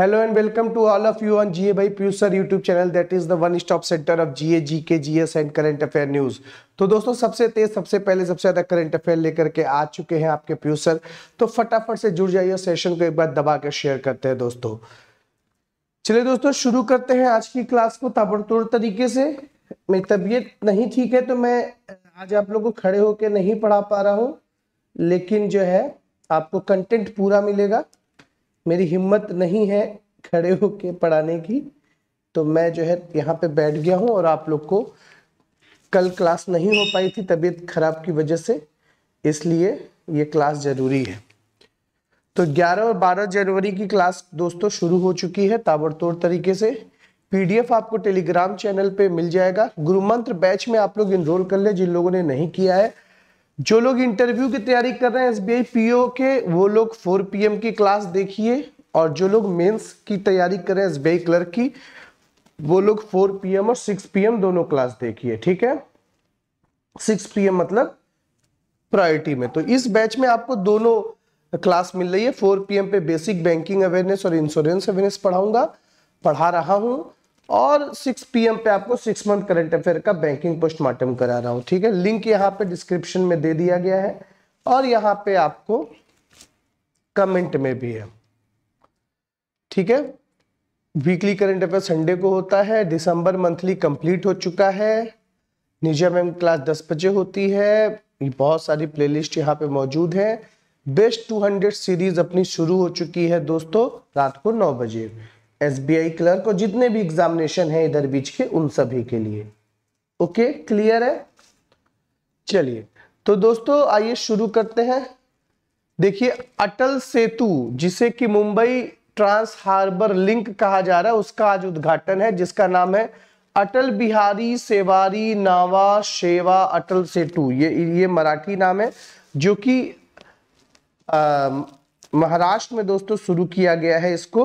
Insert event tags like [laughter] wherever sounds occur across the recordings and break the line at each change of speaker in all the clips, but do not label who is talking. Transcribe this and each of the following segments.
Hello and welcome to all of you on GA भाई Piyush sir YouTube channel that is the one stop centre of GA GK GS and current affair news तो दोस्तों सबसे तेज सबसे पहले सबसे ज्यादा current affair लेकर के आ चुके हैं आपके पीयूष सर तो फटाफट से जुड़ जाइए सेशन को एक बार दबा के शेयर करते हैं दोस्तों चलिए दोस्तों शुरू करते हैं आज की क्लास को ताबड़तोड़ तरीके से मेरी तबीयत नहीं ठीक है तो मैं आज आप लोग को खड़े होकर नहीं पढ़ा पा रहा हूँ लेकिन जो है आपको कंटेंट पूरा मिलेगा मेरी हिम्मत नहीं है खड़े होके पढ़ाने की तो मैं जो है यहाँ पे बैठ गया हूँ और आप लोग को कल क्लास नहीं हो पाई थी तबीयत खराब की वजह से इसलिए ये क्लास जरूरी है तो 11 और 12 जनवरी की क्लास दोस्तों शुरू हो चुकी है ताबड़तोड़ तरीके से पीडीएफ आपको टेलीग्राम चैनल पे मिल जाएगा गुरु मंत्र बैच में आप लोग इनरोल कर ले जिन लोगों ने नहीं किया है जो लोग इंटरव्यू की तैयारी कर रहे हैं एस बी पीओ के वो लोग 4 पीएम की क्लास देखिए और जो लोग मेंस की तैयारी कर रहे हैं एस क्लर्क की वो लोग 4 पीएम और 6 पीएम दोनों क्लास देखिए ठीक है 6 पीएम मतलब प्रायोरिटी में तो इस बैच में आपको दोनों क्लास मिल रही है 4 पीएम पे बेसिक बैंकिंग अवेयरनेस और इंश्योरेंस अवेयरनेस पढ़ाऊंगा पढ़ा रहा हूं और 6 पीएम पे आपको सिक्स मंथ करंट अफेयर का बैंकिंग पोस्टमार्टम करा रहा हूँ ठीक है लिंक यहाँ पे डिस्क्रिप्शन में दे दिया गया है और यहाँ पे आपको कमेंट में भी है ठीक है वीकली करंट अफेयर संडे को होता है दिसंबर मंथली कंप्लीट हो चुका है निजा मैम क्लास दस बजे होती है बहुत सारी प्ले लिस्ट यहाँ पे मौजूद है बेस्ट टू सीरीज अपनी शुरू हो चुकी है दोस्तों रात को नौ बजे एसबीआई क्लर्क और जितने भी एग्जामिनेशन है इधर बीच के उन सभी के लिए ओके क्लियर है चलिए तो दोस्तों आइए शुरू करते हैं देखिए अटल सेतु जिसे कि मुंबई ट्रांस हार्बर लिंक कहा जा रहा है उसका आज उद्घाटन है जिसका नाम है अटल बिहारी सेवारी नावा शेवा अटल सेतु ये ये मराठी नाम है जो कि महाराष्ट्र में दोस्तों शुरू किया गया है इसको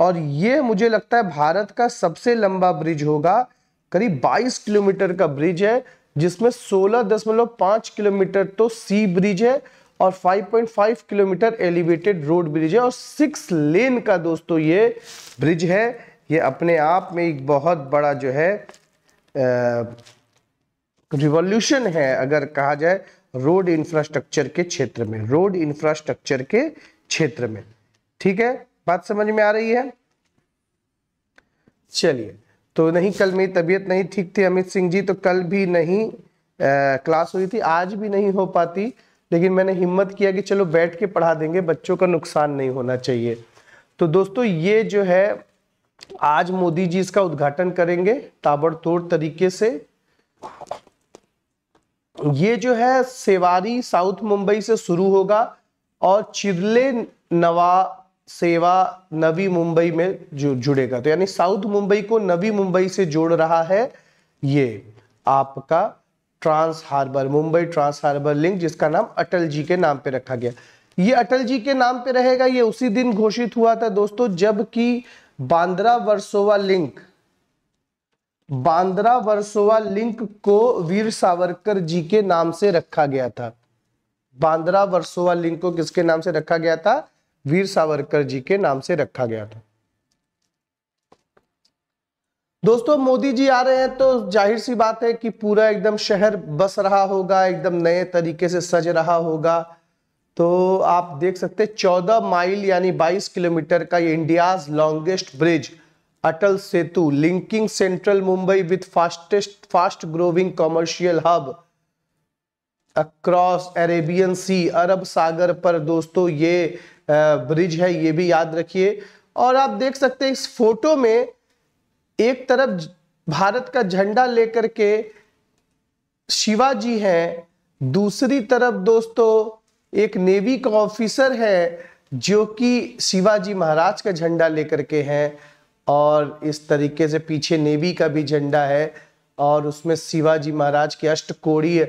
और ये मुझे लगता है भारत का सबसे लंबा ब्रिज होगा करीब 22 किलोमीटर का ब्रिज है जिसमें 16.5 किलोमीटर तो सी ब्रिज है और 5.5 किलोमीटर एलिवेटेड रोड ब्रिज है और सिक्स लेन का दोस्तों ये ब्रिज है ये अपने आप में एक बहुत बड़ा जो है रिवॉल्यूशन है अगर कहा जाए रोड इंफ्रास्ट्रक्चर के क्षेत्र में रोड इंफ्रास्ट्रक्चर के क्षेत्र में ठीक है बात समझ में आ रही है चलिए तो नहीं कल मेरी तबीयत नहीं ठीक थी अमित सिंह जी तो कल भी नहीं आ, क्लास हुई थी आज भी नहीं हो पाती लेकिन मैंने हिम्मत किया कि चलो बैठ के पढ़ा देंगे बच्चों का नुकसान नहीं होना चाहिए तो दोस्तों ये जो है आज मोदी जी इसका उद्घाटन करेंगे ताबड़तोड़ तरीके से ये जो है सेवारी साउथ मुंबई से शुरू होगा और चिरले नवा सेवा नवी मुंबई में जु, जुड़ेगा तो यानी साउथ मुंबई को नवी मुंबई से जोड़ रहा है ये आपका trans harbour Mumbai trans harbour link जिसका नाम अटल जी के नाम पे रखा गया ये अटल जी के नाम पे रहेगा ये उसी दिन घोषित हुआ था दोस्तों जबकि बांद्रा वर्सोवा लिंक बांद्रा वर्सोवा लिंक को वीर सावरकर जी के नाम से रखा गया था बांद्रा वर्सोवा लिंक को किसके नाम से रखा गया था वीर सावरकर जी के नाम से रखा गया था दोस्तों मोदी जी आ रहे हैं तो जाहिर सी बात है कि पूरा एकदम शहर बस रहा होगा एकदम नए तरीके से सज रहा होगा तो आप देख सकते हैं चौदह माइल यानी बाईस किलोमीटर का ये India's longest bridge Atal Setu linking central Mumbai with fastest fast growing commercial hub across Arabian sea Arab Sagar पर दोस्तों ये ब्रिज है ये भी याद रखिए और आप देख सकते हैं इस फोटो में एक तरफ भारत का झंडा लेकर के शिवाजी हैं दूसरी तरफ दोस्तों एक नेवी का ऑफिसर है जो कि शिवाजी महाराज का झंडा लेकर के हैं और इस तरीके से पीछे नेवी का भी झंडा है और उसमें शिवाजी महाराज के अष्टकोणीय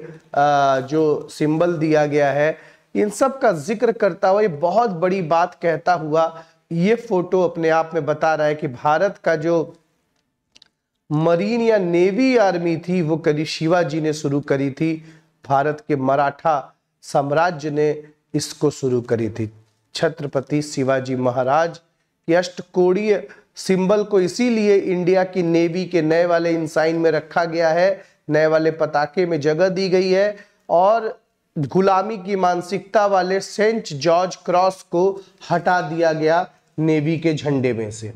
जो सिंबल दिया गया है इन सब का जिक्र करता हुआ ये बहुत बड़ी बात कहता हुआ ये फोटो अपने आप में बता रहा है कि भारत का जो मरीन या नेवी आर्मी थी वो कभी शिवाजी ने शुरू करी थी भारत के मराठा साम्राज्य ने इसको शुरू करी थी छत्रपति शिवाजी महाराज के अष्टकोणीय सिंबल को इसीलिए इंडिया की नेवी के नए वाले इंसाइन में रखा गया है नए वाले पताके में जगह दी गई है और गुलामी की मानसिकता वाले सेंट जॉर्ज क्रॉस को हटा दिया गया नेवी के झंडे में से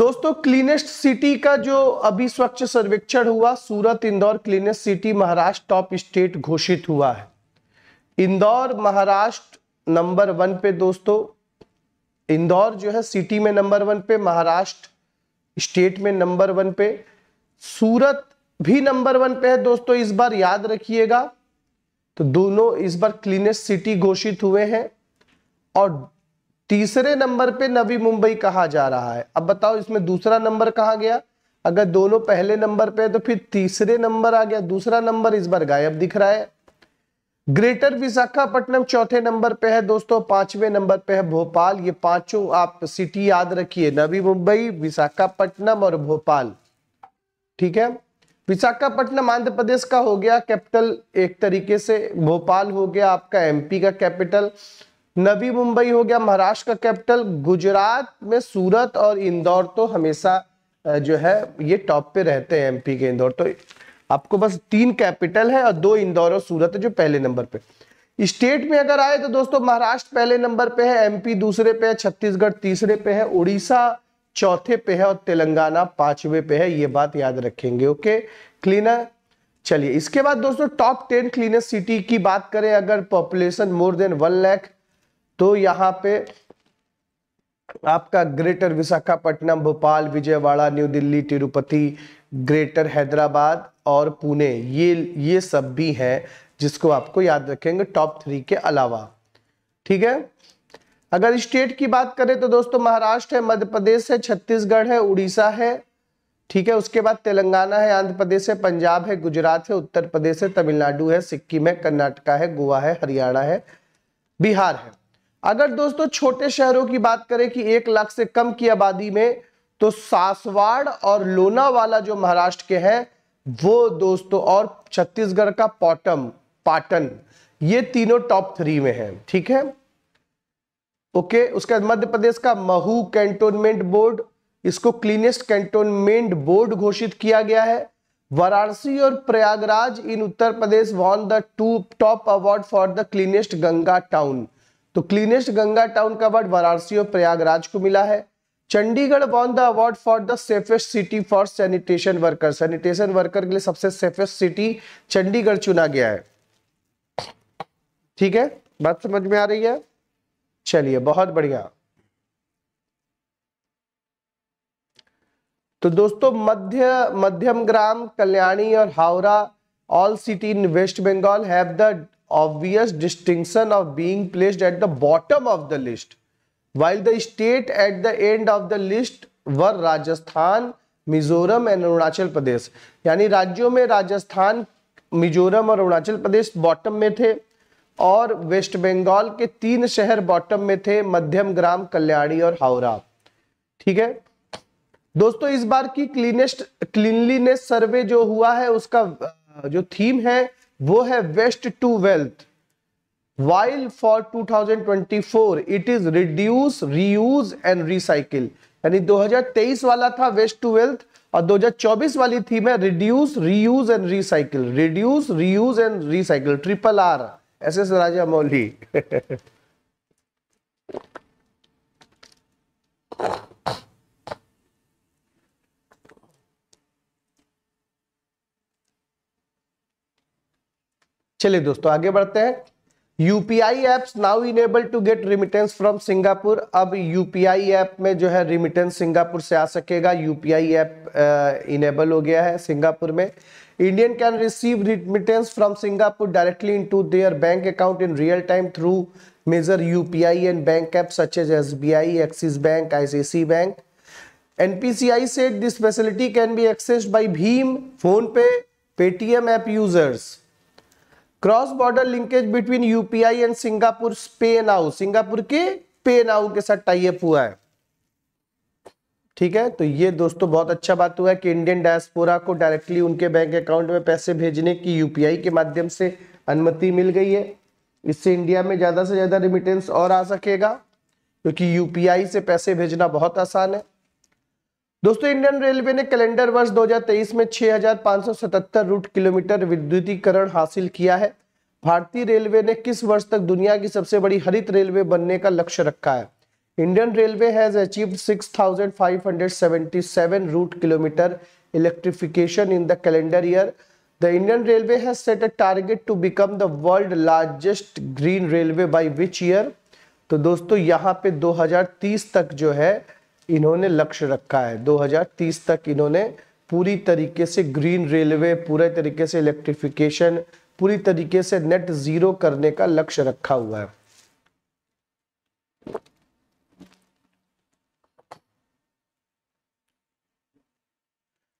दोस्तों क्लीनेस्ट सिटी का जो अभी स्वच्छ सर्वेक्षण हुआ Surat Indore cleanest city Maharashtra top state घोषित हुआ है इंदौर महाराष्ट्र नंबर वन पे दोस्तों इंदौर जो है सिटी में नंबर वन पे महाराष्ट्र स्टेट में नंबर वन पे सूरत भी नंबर वन पे है दोस्तों इस बार याद रखिएगा तो दोनों इस बार क्लीनेस्ट सिटी घोषित हुए हैं और तीसरे नंबर पे नवी मुंबई कहा जा रहा है अब बताओ इसमें दूसरा नंबर कहा गया अगर दोनों पहले नंबर पे है तो फिर तीसरे नंबर आ गया दूसरा नंबर इस बार गायब दिख रहा है ग्रेटर विशाखापट्टनम चौथे नंबर पे है दोस्तों पांचवें नंबर पे है भोपाल ये पांचों आप सिटी याद रखिए नवी मुंबई विशाखापट्टनम और भोपाल ठीक है विशाखापट्टनम आंध्र प्रदेश का हो गया कैपिटल एक तरीके से भोपाल हो गया आपका एमपी का कैपिटल नवी मुंबई हो गया महाराष्ट्र का कैपिटल गुजरात में सूरत और इंदौर तो हमेशा जो है ये टॉप पे रहते हैं एमपी के इंदौर तो आपको बस तीन कैपिटल है और दो इंदौर और सूरत है जो पहले नंबर पे स्टेट में अगर आए तो दोस्तों महाराष्ट्र पहले नंबर पे है एमपी दूसरे पे है छत्तीसगढ़ तीसरे पे है उड़ीसा चौथे पे है और तेलंगाना पांचवें पे है ये बात याद रखेंगे ओके क्लीनर चलिए इसके बाद दोस्तों टॉप टेन क्लीनर सिटी की बात करें अगर population more than one lakh तो यहां पे आपका greater Visakhapatnam Bhopal Vijayawada New Delhi Tirupati greater Hyderabad और पुणे ये ये सब भी हैं जिसको आपको याद रखेंगे टॉप थ्री के अलावा ठीक है अगर स्टेट की बात करें तो दोस्तों महाराष्ट्र है मध्य प्रदेश है छत्तीसगढ़ है उड़ीसा है ठीक है उसके बाद तेलंगाना है आंध्र प्रदेश है पंजाब है गुजरात है उत्तर प्रदेश है तमिलनाडु है सिक्किम है कर्नाटका है गोवा है हरियाणा है बिहार है अगर दोस्तों छोटे शहरों की बात करें कि एक लाख से कम की आबादी में तो सासवाड़ और लोनावाला जो महाराष्ट्र के हैं वो दोस्तों और छत्तीसगढ़ का पॉटम पाटन ये तीनों टॉप थ्री में है ठीक है ओके उसके बाद मध्य प्रदेश का महू कैंटोनमेंट बोर्ड इसको क्लीनेस्ट कैंटोनमेंट बोर्ड घोषित किया गया है वाराणसी और Prayagraj in Uttar Pradesh won the two top award for the cleanest Ganga town तो क्लीनेस्ट गंगा टाउन का अवार्ड वाराणसी और प्रयागराज को मिला है Chandigarh won the award for the safest city for sanitation worker sanitation worker के लिए सबसे सेफेस्ट सिटी चंडीगढ़ चुना गया है ठीक है बात समझ में आ रही है चलिए बहुत बढ़िया तो दोस्तों मध्य मध्यम ग्राम कल्याणी और Howrah all city in West Bengal have the obvious distinction of being placed at the bottom of the list while the state at the end of the list were Rajasthan Mizoram and Arunachal Pradesh यानी राज्यों में राजस्थान मिजोरम और अरुणाचल प्रदेश बॉटम में थे और वेस्ट बंगाल के तीन शहर बॉटम में थे मध्यम ग्राम कल्याणी और हावड़ा ठीक है दोस्तों इस बार की क्लीनेस्ट क्लीनलीनेस सर्वे जो हुआ है उसका जो थीम है वो है waste to wealth while for 2024 it is reduce reuse and recycle यानी 2023 वाला था वेस्ट टू वेल्थ और 2024 वाली थीम है reduce reuse and recycle reduce reuse and recycle triple R S S Rajamouli चलिए दोस्तों आगे बढ़ते हैं UPI apps now enable to get remittance from Singapore अब यूपीआई ऐप में जो है रिमिटेंस सिंगापुर से आ सकेगा यूपीआई ऐप इनेबल हो गया है सिंगापुर में Indian can receive remittance from Singapore directly into their bank account in real time through major UPI and bank app such as I Axis Bank ICIC Bank NPCI से this facility can be accessed by भीम PhonePe Paytm app users cross border linkage between UPI and Singapore PayNow Singapore के पे now के साथ type हुआ है ठीक है तो ये दोस्तों बहुत अच्छा बात हुआ है कि इंडियन डायस्पोरा को डायरेक्टली उनके बैंक अकाउंट में पैसे भेजने की यूपीआई के माध्यम से अनुमति मिल गई है इससे इंडिया में ज़्यादा से ज़्यादा रिमिटेंस और आ सकेगा क्योंकि यूपीआई से पैसे भेजना बहुत आसान है दोस्तों इंडियन रेलवे ने कैलेंडर वर्ष 2023 में 6,577 रूट किलोमीटर विद्युतीकरण हासिल किया है भारतीय रेलवे ने किस वर्ष तक दुनिया की सबसे बड़ी हरित रेलवे बनने का लक्ष्य रखा है Indian railway has achieve 6,577 route kilometre electrification in the calendar year the Indian railway has set a target to become the world largest green railway by which year तो दोस्तों यहाँ पे दो तक जो है इन्होंने लक्ष्य रखा है 2030 तक इन्होंने पूरी तरीके से ग्रीन रेलवे पूरे तरीके से इलेक्ट्रिफिकेशन पूरी तरीके से नेट जीरो करने का लक्ष्य रखा हुआ है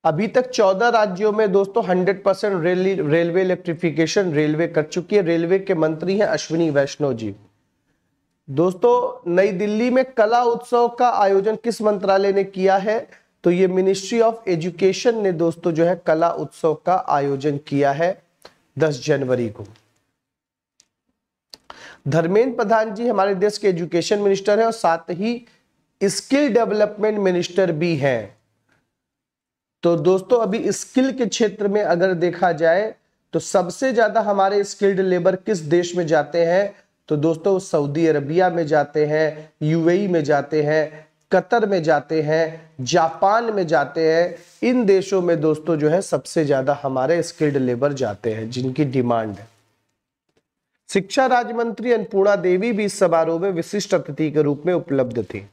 अभी तक चौदह राज्यों में दोस्तों hundred percent railway electrification railway कर चुकी है रेलवे के मंत्री हैं अश्विनी वैष्णव जी दोस्तों नई दिल्ली में कला उत्सव का आयोजन किस मंत्रालय ने किया है तो ये मिनिस्ट्री ऑफ एजुकेशन ने दोस्तों जो है कला उत्सव का आयोजन किया है 10 जनवरी को धर्मेंद्र प्रधान जी हमारे देश के एजुकेशन मिनिस्टर हैं और साथ ही स्किल डेवलपमेंट मिनिस्टर भी हैं तो दोस्तों अभी स्किल के क्षेत्र में अगर देखा जाए तो सबसे ज्यादा हमारे स्किल्ड लेबर किस देश में जाते हैं तो दोस्तों सऊदी अरबिया में जाते हैं यूएई में जाते हैं कतर में जाते हैं जापान में जाते हैं इन देशों में दोस्तों जो है सबसे ज्यादा हमारे स्किल्ड लेबर जाते हैं जिनकी डिमांड है शिक्षा राज्य मंत्री अन्नपूर्णा देवी भी इस समारोह में विशिष्ट अतिथि के रूप में उपलब्ध थी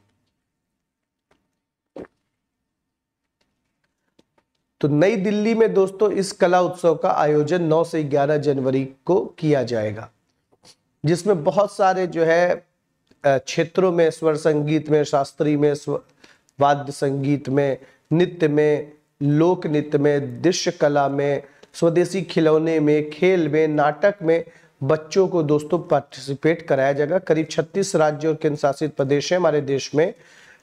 तो नई दिल्ली में दोस्तों इस कला उत्सव का आयोजन 9 से 11 जनवरी को किया जाएगा जिसमें बहुत सारे जो है क्षेत्रों में स्वर संगीत में शास्त्रीय में वाद्य संगीत में नृत्य में लोक नृत्य में दृश्य कला में स्वदेशी खिलौने में खेल में नाटक में बच्चों को दोस्तों पार्टिसिपेट कराया जाएगा करीब 36 राज्यों और केंद्र शासित प्रदेश है हमारे देश में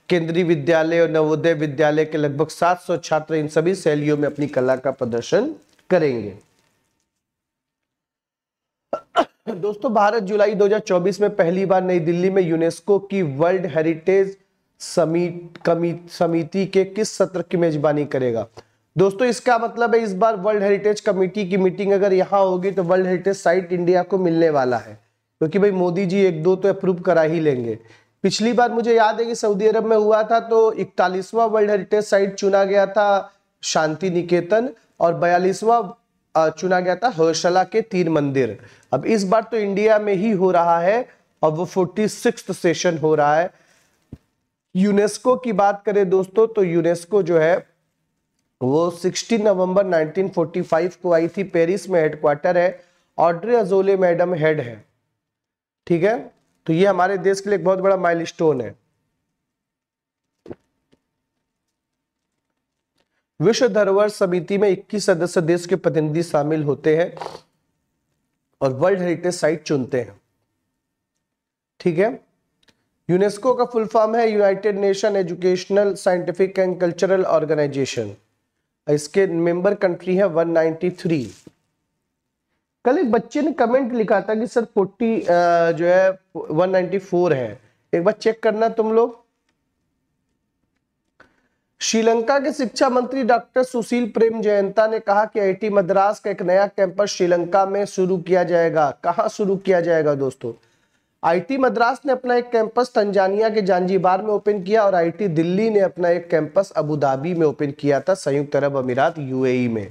केंद्रीय विद्यालय और नवोदय विद्यालय के लगभग 700 छात्र इन सभी शैलियों में अपनी कला का प्रदर्शन करेंगे दोस्तों भारत जुलाई 2024 में पहली बार नई दिल्ली में यूनेस्को की वर्ल्ड हेरिटेज समिति के किस सत्र की मेजबानी करेगा दोस्तों इसका मतलब है इस बार वर्ल्ड हेरिटेज कमेटी की मीटिंग अगर यहाँ होगी तो वर्ल्ड हेरिटेज साइट इंडिया को मिलने वाला है क्योंकि तो भाई मोदी जी एक दो तो अप्रूव करा ही लेंगे पिछली बार मुझे याद है कि सऊदी अरब में हुआ था तो इकतालीसवां वर्ल्ड हेरिटेज साइट चुना गया था शांति निकेतन और बयालीसवां चुना गया था हौशला के तीन मंदिर अब इस बार तो इंडिया में ही हो रहा है और वो फोर्टी सिक्स सेशन हो रहा है यूनेस्को की बात करें दोस्तों तो यूनेस्को जो है वो 16 नवंबर 1945 को आई थी पेरिस में हेडक्वार्टर है ऑड्रे अजोले मैडम हेड है ठीक है तो ये हमारे देश के लिए एक बहुत बड़ा माइलस्टोन है विश्व धरोहर समिति में 21 सदस्य देश के प्रतिनिधि शामिल होते हैं और वर्ल्ड हेरिटेज साइट चुनते हैं ठीक है यूनेस्को का फुल फॉर्म है United Nation educational scientific and cultural organisation इसके मेंबर कंट्री है 193 कल एक बच्चे ने कमेंट लिखा था कि सर 40 जो है 194 है एक बार चेक करना तुम लोग श्रीलंका के शिक्षा मंत्री डॉक्टर सुशील प्रेम जयंता ने कहा कि आईटी मद्रास का एक नया कैंपस श्रीलंका में शुरू किया जाएगा कहाँ शुरू किया जाएगा दोस्तों आईटी मद्रास ने अपना एक कैंपस तंजानिया के जानजीबार में ओपन किया और आईटी दिल्ली ने अपना एक कैंपस अबू धाबी में ओपन किया था संयुक्त अरब अमीरात यूएई में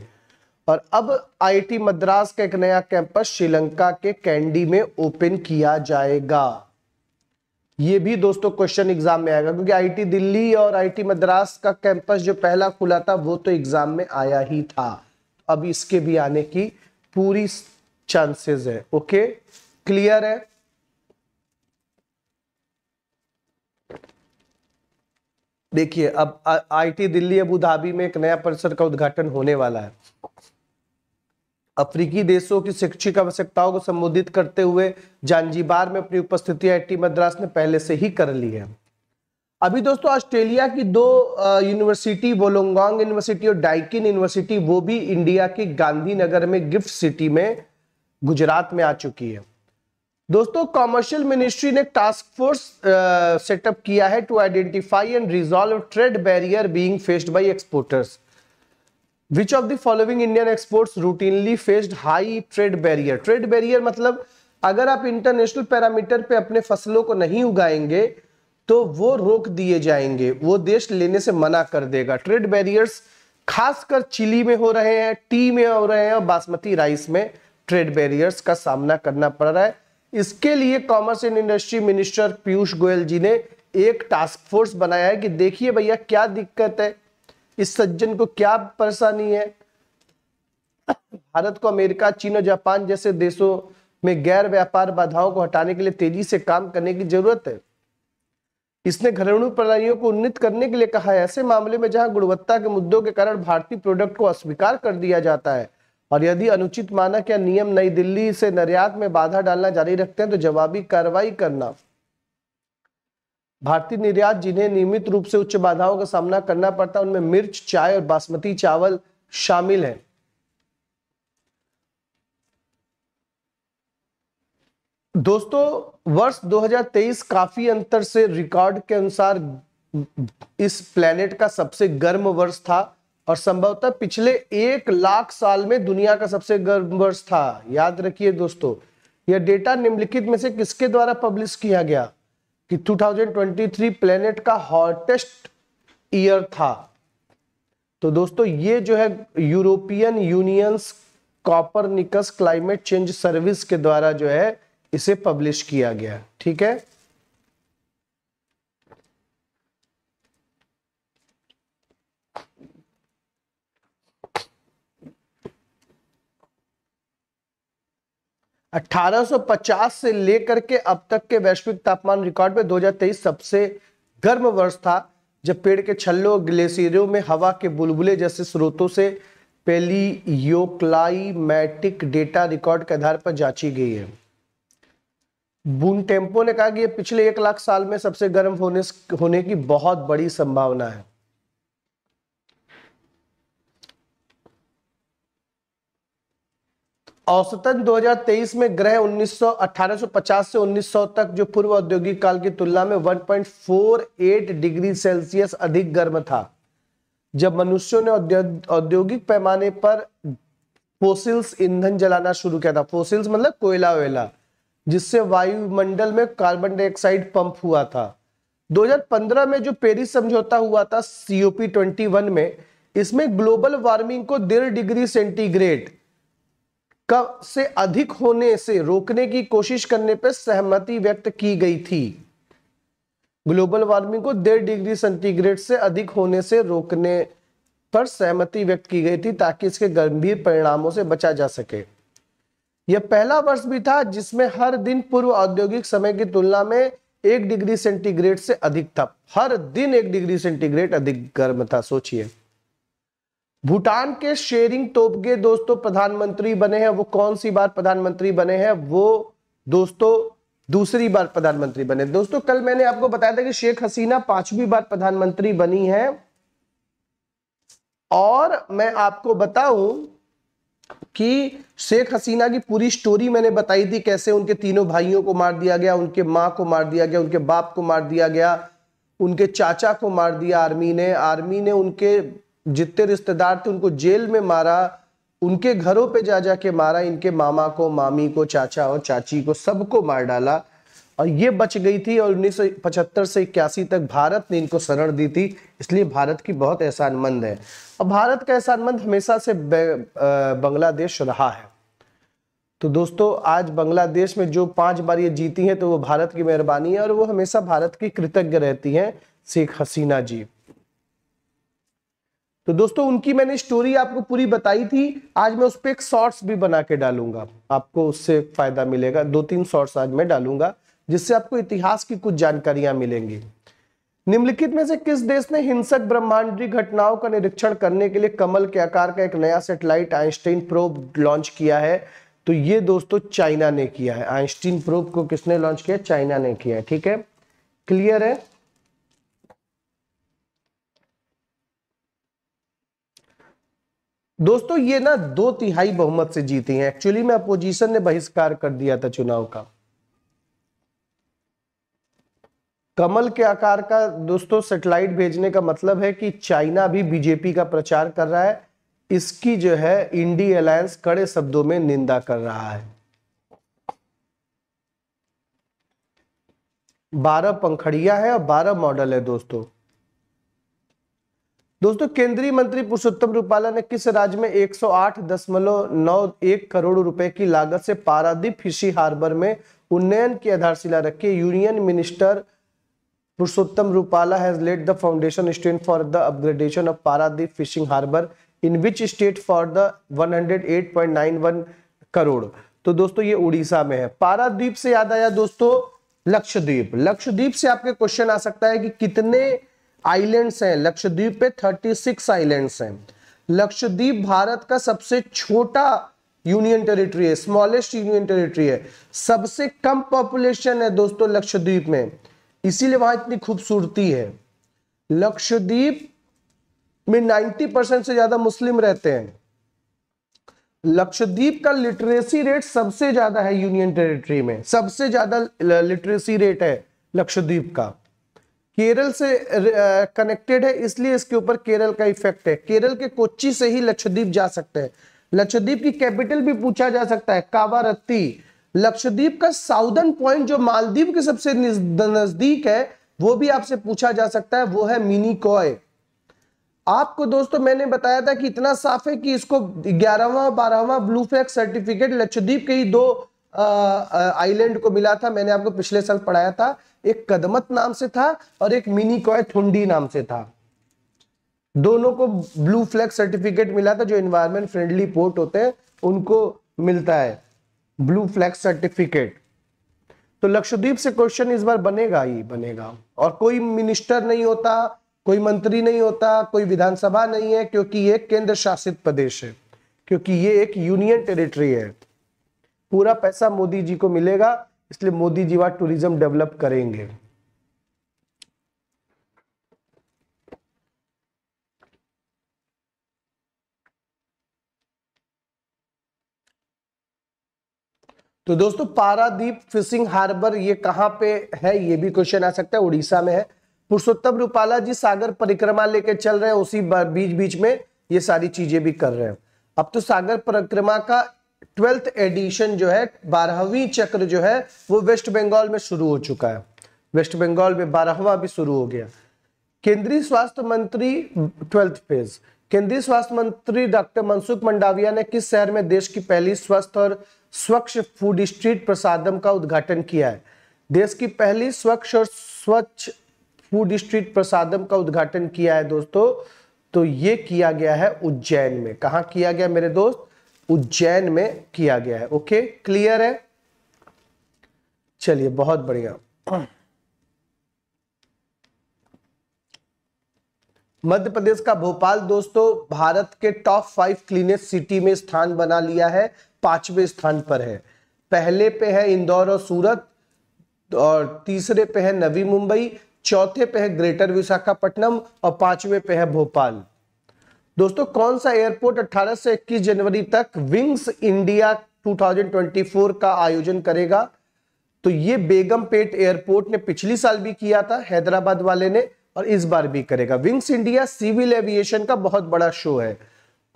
और अब आईटी मद्रास का एक नया कैंपस श्रीलंका के कैंडी में ओपन किया जाएगा ये भी दोस्तों क्वेश्चन एग्जाम में आएगा क्योंकि आईटी दिल्ली और आईटी मद्रास का कैंपस जो पहला खुला था वो तो एग्जाम में आया ही था अब इसके भी आने की पूरी चांसेस है ओके क्लियर है देखिए अब आईटी दिल्ली अबू धाबी में एक नया परिसर का उद्घाटन होने वाला है अफ्रीकी देशों की शैक्षिक आवश्यकताओं को संबोधित करते हुए जानजीबार में अपनी उपस्थिति आईटी मद्रास ने पहले से ही कर ली है अभी दोस्तों ऑस्ट्रेलिया की दो यूनिवर्सिटी बोलोंगोंग यूनिवर्सिटी और डाइकिन यूनिवर्सिटी वो भी इंडिया के गांधीनगर में गिफ्ट सिटी में गुजरात में आ चुकी है दोस्तों कॉमर्शियल मिनिस्ट्री ने टास्क फोर्स सेटअप किया है to identify and resolve trade barrier being faced by exporters which of the following Indian exports routinely faced high trade barrier trade barrier मतलब अगर आप इंटरनेशनल पैरामीटर पे अपने फसलों को नहीं उगाएंगे तो वो रोक दिए जाएंगे वो देश लेने से मना कर देगा ट्रेड बैरियर्स खासकर चिली में हो रहे हैं टी में हो रहे हैं और बासमती राइस में ट्रेड बैरियर्स का सामना करना पड़ रहा है इसके लिए commerce and industry minister Piyush Goyal ji ने एक टास्क फोर्स बनाया है कि देखिए भैया क्या दिक्कत है इस सज्जन को क्या परेशानी है भारत को अमेरिका चीन और जापान जैसे देशों में गैर व्यापार बाधाओं को हटाने के लिए तेजी से काम करने की जरूरत है इसने घरेलू प्रणालियों को उन्नत करने के लिए कहा है ऐसे मामले में जहां गुणवत्ता के मुद्दों के कारण भारतीय प्रोडक्ट को अस्वीकार कर दिया जाता है और यदि अनुचित मानक या नियम नई दिल्ली से निर्यात में बाधा डालना जारी रखते हैं तो जवाबी कार्रवाई करना भारतीय निर्यात जिन्हें नियमित रूप से उच्च बाधाओं का सामना करना पड़ता है उनमें मिर्च चाय और बासमती चावल शामिल है दोस्तों वर्ष 2023 काफी अंतर से रिकॉर्ड के अनुसार इस प्लेनेट का सबसे गर्म वर्ष था और संभवतः पिछले एक लाख साल में दुनिया का सबसे गर्म वर्ष था याद रखिए दोस्तों यह डेटा निम्नलिखित में से किसके द्वारा पब्लिश किया गया कि 2023 प्लेनेट का हॉटेस्ट ईयर था तो दोस्तों ये जो है European unions copper climate change service के द्वारा जो है इसे पब्लिश किया गया ठीक है 1850 से लेकर के अब तक के वैश्विक तापमान रिकॉर्ड में 2023 सबसे गर्म वर्ष था जब पेड़ के छल्लों और ग्लेशियरों में हवा के बुलबुले जैसे स्रोतों से पेलियोक्लाइमेटिक डेटा रिकॉर्ड के आधार पर जांची गई है बून टेम्पो ने कहा कि ये पिछले एक लाख साल में सबसे गर्म होने होने की बहुत बड़ी संभावना है औसतन 2023 में ग्रह 1900 से 1900 तक जो पूर्व औद्योगिक काल की तुलना में 1.48 डिग्री सेल्सियस अधिक गर्म था जब मनुष्यों ने औद्योगिक पैमाने पर फोसिल्स ईंधन जलाना शुरू किया था फोसिल्स मतलब कोयला वेला जिससे वायुमंडल में कार्बन डाइऑक्साइड पंप हुआ था 2015 में जो पेरिस समझौता हुआ था सीओपी ट्वेंटी में इसमें ग्लोबल वार्मिंग को डेढ़ डिग्री सेंटीग्रेड का से अधिक होने से रोकने की कोशिश करने पर सहमति व्यक्त की गई थी ग्लोबल वार्मिंग को डेढ़ डिग्री सेंटीग्रेड से अधिक होने से रोकने पर सहमति व्यक्त की गई थी ताकि इसके गंभीर परिणामों से बचा जा सके यह पहला वर्ष भी था जिसमें हर दिन पूर्व औद्योगिक समय की तुलना में एक डिग्री सेंटीग्रेड से अधिक था हर दिन एक डिग्री सेंटीग्रेड अधिक गर्म था सोचिए भूटान के शेरिंग तोपगे दोस्तों प्रधानमंत्री बने हैं वो कौन सी बार प्रधानमंत्री बने हैं वो दोस्तों दूसरी बार प्रधानमंत्री बने दोस्तों कल मैंने आपको बताया था कि शेख हसीना पांचवी बार प्रधानमंत्री बनी है और मैं आपको बताऊं कि शेख हसीना की पूरी स्टोरी मैंने बताई थी कैसे उनके तीनों भाइयों को मार दिया गया उनके मां को मार दिया गया उनके बाप को मार दिया गया उनके चाचा को मार दिया आर्मी ने आर्मी ने उनके जितने रिश्तेदार थे उनको जेल में मारा उनके घरों पे जा जा के मारा इनके मामा को मामी को चाचा और चाची को सबको मार डाला और ये बच गई थी और 1975 से इक्यासी तक भारत ने इनको शरण दी थी इसलिए भारत की बहुत एहसानमंद है और भारत का एहसानमंद हमेशा से बांग्लादेश रहा है तो दोस्तों आज बांग्लादेश में जो पांच बार ये जीती हैं तो वो भारत की मेहरबानी है और वो हमेशा भारत की कृतज्ञ रहती हैं शेख हसीना जी तो दोस्तों उनकी मैंने स्टोरी आपको पूरी बताई थी आज मैं उस पर एक शॉर्ट्स भी बना के डालूंगा आपको उससे फायदा मिलेगा दो तीन शॉर्ट्स आज मैं डालूंगा जिससे आपको इतिहास की कुछ जानकारियां मिलेंगी निम्नलिखित में से किस देश ने हिंसक ब्रह्मांडी घटनाओं का निरीक्षण करने के लिए कमल के आकार का एक नया सेटेलाइट आइंस्टीन प्रोब लॉन्च किया है तो ये दोस्तों चाइना ने किया है आइंस्टीन प्रोब को किसने लॉन्च किया चाइना ने किया है ठीक है क्लियर है दोस्तों ये ना दो तिहाई बहुमत से जीती हैं एक्चुअली में अपोजिशन ने बहिष्कार कर दिया था चुनाव का कमल के आकार का दोस्तों सेटेलाइट भेजने का मतलब है कि चाइना भी बीजेपी का प्रचार कर रहा है इसकी जो है इंडी अलायंस कड़े शब्दों में निंदा कर रहा है बारह पंखड़िया है और बारह मॉडल है दोस्तों दोस्तों केंद्रीय मंत्री पुरुषोत्तम रूपाला ने किस राज्य में 108.91 करोड़ रुपए की लागत से पारादीप फिशी हार्बर में उन्नयन की आधारशिला रखी union minister Purushottam Rupala has laid the foundation stone for the upgradation of Paradip fishing harbour in which state for the 108.91 crore तो दोस्तों ये उड़ीसा में है पारादीप से याद आया दोस्तों लक्षद्वीप लक्षद्वीप से आपके क्वेश्चन आ सकता है कि कितने आइलैंड्स हैं लक्षद्वीप पे 36 आइलैंड्स हैं लक्षद्वीप भारत का सबसे छोटा यूनियन टेरिटरी है स्मॉलेस्ट यूनियन टेरिटरी है सबसे कम पॉपुलेशन है दोस्तों लक्षद्वीप में इसीलिए वहां इतनी खूबसूरती है लक्षद्वीप में 90 परसेंट से ज्यादा मुस्लिम रहते हैं लक्षद्वीप का लिटरेसी रेट सबसे ज्यादा है यूनियन टेरिटरी में सबसे ज्यादा लिटरेसी रेट है लक्षद्वीप का केरल से कनेक्टेड है इसलिए इसके ऊपर केरल का इफेक्ट है केरल के कोच्चि से ही लक्षद्वीप जा सकते हैं लक्षद्वीप की कैपिटल भी पूछा जा सकता है कावारत्ती लक्षद्वीप का साउदर्न पॉइंट जो मालदीव के सबसे नजदीक है वो भी आपसे पूछा जा सकता है वो है मिनी कॉय आपको दोस्तों मैंने बताया था कि इतना साफ है कि इसको ग्यारहवा बारहवा ब्लू फ्लैग सर्टिफिकेट लक्षद्वीप के ही दो आइलैंड को मिला था मैंने आपको पिछले साल पढ़ाया था एक कदमत नाम से था और एक मिनी कॉय थुंडी नाम से था दोनों को ब्लू फ्लैग सर्टिफिकेट मिला था जो इन्वायरमेंट फ्रेंडली पोर्ट होते हैं उनको मिलता है ब्लू फ्लैग सर्टिफिकेट तो लक्षद्वीप से क्वेश्चन इस बार बनेगा ही बनेगा और कोई मिनिस्टर नहीं होता कोई मंत्री नहीं होता कोई विधानसभा नहीं है क्योंकि ये केंद्र शासित प्रदेश है क्योंकि ये एक यूनियन टेरिटरी है पूरा पैसा मोदी जी को मिलेगा इसलिए मोदी जी वहां टूरिज्म डेवलप करेंगे तो दोस्तों पारादीप फिशिंग हार्बर ये कहां पे है ये भी क्वेश्चन आ सकता है उड़ीसा में है पुरुषोत्तम रूपाला जी सागर परिक्रमा लेके चल रहे हैं उसी बीच बीच में ये सारी चीजें भी कर रहे हैं अब तो सागर परिक्रमा का ट्वेल्थ एडिशन जो है बारहवीं चक्र जो है वो वेस्ट बंगाल में शुरू हो चुका है वेस्ट बंगाल में बारहवा भी शुरू हो गया केंद्रीय स्वास्थ्य मंत्री ट्वेल्थ फेज केंद्रीय स्वास्थ्य मंत्री डॉक्टर मनसुख मंडाविया ने किस शहर में देश की पहली स्वस्थ और स्वच्छ फूड स्ट्रीट प्रसादम का उद्घाटन किया है देश की पहली स्वच्छ और स्वच्छ फूड स्ट्रीट प्रसादम का उद्घाटन किया है दोस्तों तो ये किया गया है उज्जैन में कहा किया गया मेरे दोस्त उज्जैन में किया गया है ओके क्लियर है चलिए बहुत बढ़िया मध्य प्रदेश का भोपाल दोस्तों भारत के टॉप फाइव क्लीनेस्ट सिटी में स्थान बना लिया है पांचवें स्थान पर है पहले पे है इंदौर और सूरत और तीसरे पे है नवी मुंबई चौथे पे है ग्रेटर विशाखापट्टनम और पांचवें पे है भोपाल दोस्तों कौन सा एयरपोर्ट 18 से 21 जनवरी तक विंग्स इंडिया 2024 का आयोजन करेगा तो ये बेगमपेट एयरपोर्ट ने पिछली साल भी किया था हैदराबाद वाले ने और इस बार भी करेगा विंग्स इंडिया सिविल एविएशन का बहुत बड़ा शो है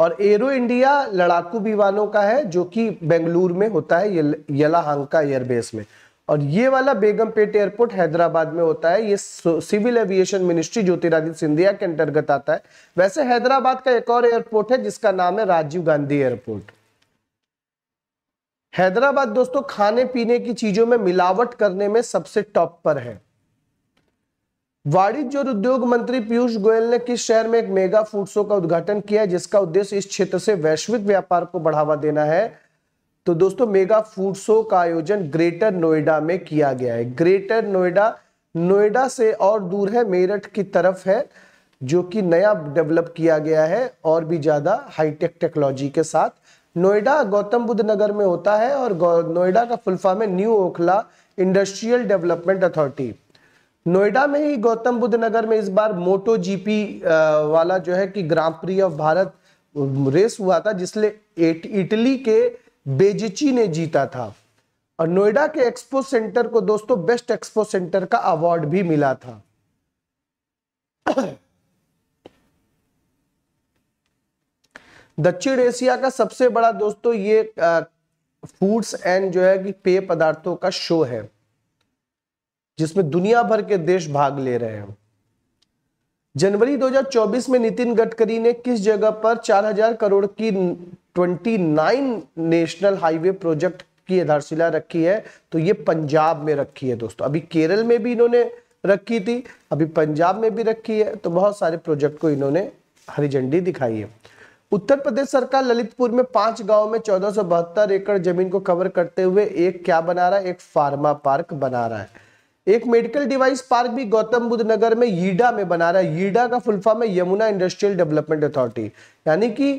और एरो इंडिया लड़ाकू विमानों का है जो कि बेंगलुरु में होता है यलाहांका एयरबेस में और ये वाला बेगमपेट एयरपोर्ट हैदराबाद में होता है ये civil aviation ministry Jyotiraditya Scindia के अंतर्गत आता है वैसे हैदराबाद का एक और एयरपोर्ट है जिसका नाम है राजीव गांधी एयरपोर्ट हैदराबाद दोस्तों खाने पीने की चीजों में मिलावट करने में सबसे टॉप पर है वाणिज्य और उद्योग मंत्री पीयूष गोयल ने किस शहर में एक मेगा फूड शो का उद्घाटन किया जिसका उद्देश्य इस क्षेत्र से वैश्विक व्यापार को बढ़ावा देना है तो दोस्तों मेगा फूड शो का आयोजन ग्रेटर नोएडा में किया गया है ग्रेटर नोएडा नोएडा से और दूर है मेरठ की तरफ है जो कि नया डेवलप किया गया है और भी ज़्यादा हाईटेक टेक्नोलॉजी के साथ नोएडा गौतम बुद्ध नगर में होता है और नोएडा का फुल है new Okhla industrial development authority Noida में ही गौतम बुद्ध नगर में इस बार मोटो जीपी वाला जो है कि grand prix of Bharat race हुआ था जिसने इटली के बेजिची ने जीता था और नोएडा के एक्सपो सेंटर को दोस्तों बेस्ट एक्सपो सेंटर का अवार्ड भी मिला था दक्षिण एशिया का सबसे बड़ा दोस्तों ये फूड्स एंड जो है कि पेय पदार्थों का शो है जिसमें दुनिया भर के देश भाग ले रहे हैं जनवरी 2024 में नितिन गडकरी ने किस जगह पर 4000 करोड़ की 29 नेशनल हाईवे प्रोजेक्ट की आधारशिला रखी है तो ये पंजाब में रखी है दोस्तों अभी केरल में भी इन्होंने रखी थी अभी पंजाब में भी रखी है तो बहुत सारे प्रोजेक्ट को इन्होंने हरी झंडी दिखाई है उत्तर प्रदेश सरकार ललितपुर में पांच गांव में चौदह एकड़ जमीन को कवर करते हुए एक क्या बना रहा है एक फार्मा पार्क बना रहा है एक मेडिकल डिवाइस पार्क भी गौतम बुद्ध नगर में यीडा में बना रहा है यीडा का फुल है यमुना इंडस्ट्रियल डेवलपमेंट अथॉरिटी यानी कि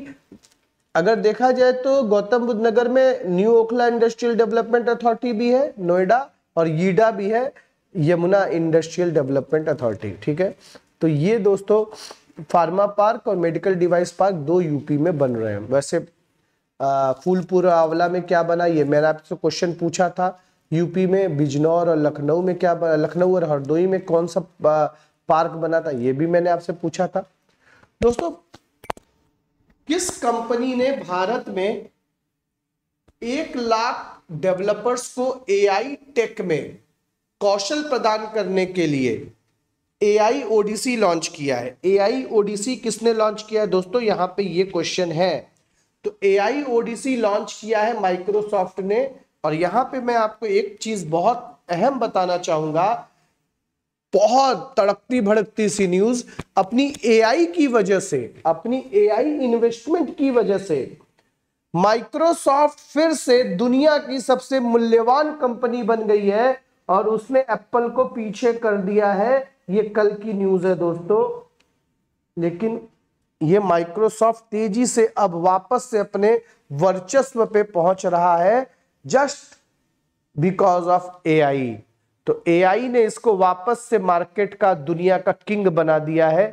अगर देखा जाए तो गौतम बुद्ध नगर में new Okhla industrial development authority भी है नोएडा और यीडा भी है यमुना इंडस्ट्रियल डेवलपमेंट अथॉरिटी ठीक है तो ये दोस्तों फार्मा पार्क और मेडिकल डिवाइस पार्क दो यूपी में बन रहे हैं वैसे फूलपुर आंवला में क्या बना ये मैंने आपसे क्वेश्चन पूछा था यूपी में बिजनौर और लखनऊ में क्या बना लखनऊ और हरदोई में कौन सा पार्क बना था ये भी मैंने आपसे पूछा था दोस्तों किस कंपनी ने भारत में एक लाख डेवलपर्स को एआई टेक में कौशल प्रदान करने के लिए एआई ओडीसी लॉन्च किया है एआई ओडीसी किसने लॉन्च किया है दोस्तों यहां पे ये क्वेश्चन है तो एआई ओडीसी लॉन्च किया है माइक्रोसॉफ्ट ने और यहां पे मैं आपको एक चीज बहुत अहम बताना चाहूंगा बहुत तड़पती भड़कती सी न्यूज अपनी एआई की वजह से अपनी एआई इन्वेस्टमेंट की वजह से माइक्रोसॉफ्ट फिर से दुनिया की सबसे मूल्यवान कंपनी बन गई है और उसने एप्पल को पीछे कर दिया है ये कल की न्यूज है दोस्तों लेकिन ये माइक्रोसॉफ्ट तेजी से अब वापस से अपने वर्चस्व पे पहुंच रहा है जस्ट बिकॉज ऑफ एआई तो एआई ने इसको वापस से मार्केट का दुनिया का किंग बना दिया है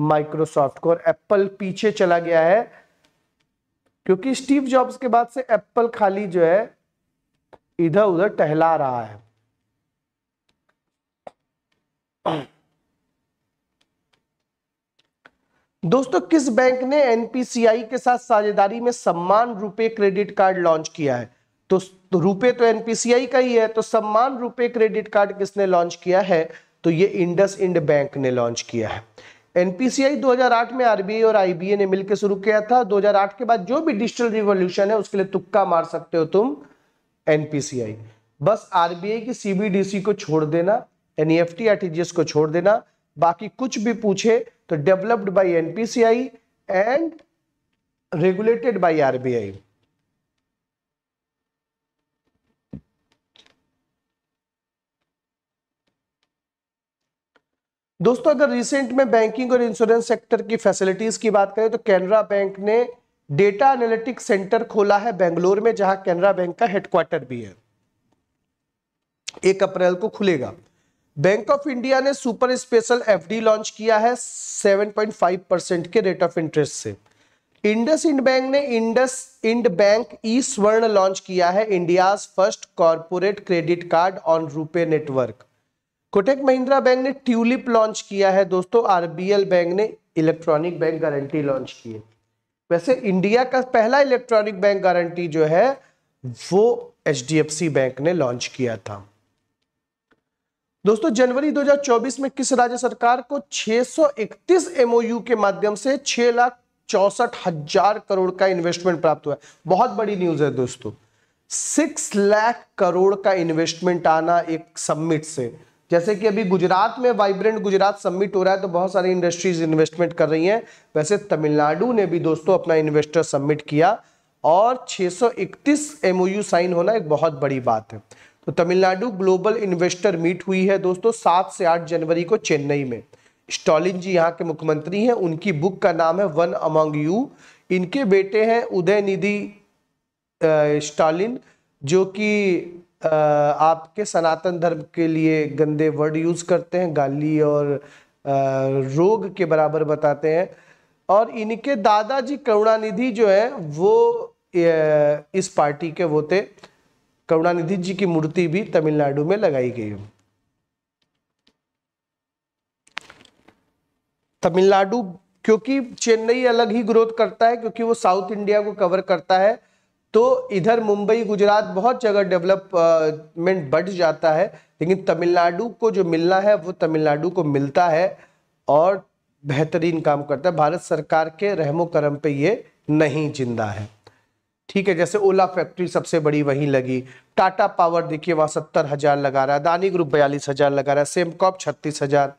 माइक्रोसॉफ्ट को और एप्पल पीछे चला गया है क्योंकि स्टीव जॉब्स के बाद से एप्पल खाली जो है इधर उधर टहला रहा है दोस्तों किस बैंक ने एनपीसीआई के साथ साझेदारी में सम्मान रुपए क्रेडिट कार्ड लॉन्च किया है तो, तो रुपए तो एनपीसीआई का ही है तो सम्मान रुपए क्रेडिट कार्ड किसने लॉन्च किया है तो ये इंडस इंड बैंक ने लॉन्च किया है एनपीसीआई 2008 में आरबीआई और आईबीए ने मिलकर शुरू किया था 2008 के बाद जो भी डिजिटल रिवोल्यूशन है उसके लिए तुक्का मार सकते हो तुम एनपीसीआई बस आरबीआई की सीबीडीसी को छोड़ देना एनईएफटी आरटीजीएस e को छोड़ देना बाकी कुछ भी पूछे तो developed by NPCI and regulated by RBI दोस्तों अगर रिसेंट में बैंकिंग और इंश्योरेंस सेक्टर की फैसिलिटीज की बात करें तो कैनरा बैंक ने डेटा एनालिटिक सेंटर खोला है बेंगलोर में जहां कैनरा बैंक का हेडक्वार्टर भी है एक अप्रैल को खुलेगा बैंक ऑफ इंडिया ने सुपर स्पेशल एफडी लॉन्च किया है 7.5 परसेंट के रेट ऑफ इंटरेस्ट से इंडस इंड बैंक ने IndusInd bank e Swarn launch किया है India's first corporate credit card on RuPay network Kotak Mahindra bank ने ट्यूलिप लॉन्च किया है दोस्तों आरबीएल बैंक ने इलेक्ट्रॉनिक बैंक गारंटी लॉन्च की है वैसे इंडिया का पहला इलेक्ट्रॉनिक बैंक गारंटी जो है वो एचडीएफसी बैंक ने लॉन्च किया था दोस्तों जनवरी 2024 में किस राज्य सरकार को 631 एमओयू के माध्यम से छह लाख चौसठ हजार करोड़ का इन्वेस्टमेंट प्राप्त हुआ बहुत बड़ी न्यूज है दोस्तों सिक्स लाख करोड़ का इन्वेस्टमेंट आना एक सबमिट से जैसे कि अभी गुजरात में वाइब्रेंट गुजरात सम्मिट हो रहा है तो बहुत सारी इंडस्ट्रीज इन्वेस्टमेंट कर रही हैं वैसे तमिलनाडु ने भी दोस्तों अपना इन्वेस्टर सबमिट किया और 631 सौ साइन होना एक बहुत बड़ी बात है तो तमिलनाडु ग्लोबल इन्वेस्टर मीट हुई है दोस्तों सात से आठ जनवरी को चेन्नई में स्टॉलिन जी यहाँ के मुख्यमंत्री हैं उनकी बुक का नाम है वन अमंग यू इनके बेटे हैं उदय निधि स्टालिन जो कि आपके सनातन धर्म के लिए गंदे वर्ड यूज़ करते हैं गाली और रोग के बराबर बताते हैं और इनके दादाजी करुणानिधि जो है वो इस पार्टी के वो थे करुणानिधि जी की मूर्ति भी तमिलनाडु में लगाई गई तमिलनाडु क्योंकि चेन्नई अलग ही ग्रोथ करता है क्योंकि वो साउथ इंडिया को कवर करता है तो इधर मुंबई गुजरात बहुत जगह डेवलपमेंट बढ़ जाता है लेकिन तमिलनाडु को जो मिलना है वो तमिलनाडु को मिलता है और बेहतरीन काम करता है भारत सरकार के रहमो करम पे ये नहीं जिंदा है ठीक है जैसे ओला फैक्ट्री सबसे बड़ी वहीं लगी टाटा पावर देखिए वहाँ सत्तर हज़ार लगा रहा है अदानी ग्रुप बयालीस हज़ार लगा रहा है सेमकॉप छत्तीस हज़ार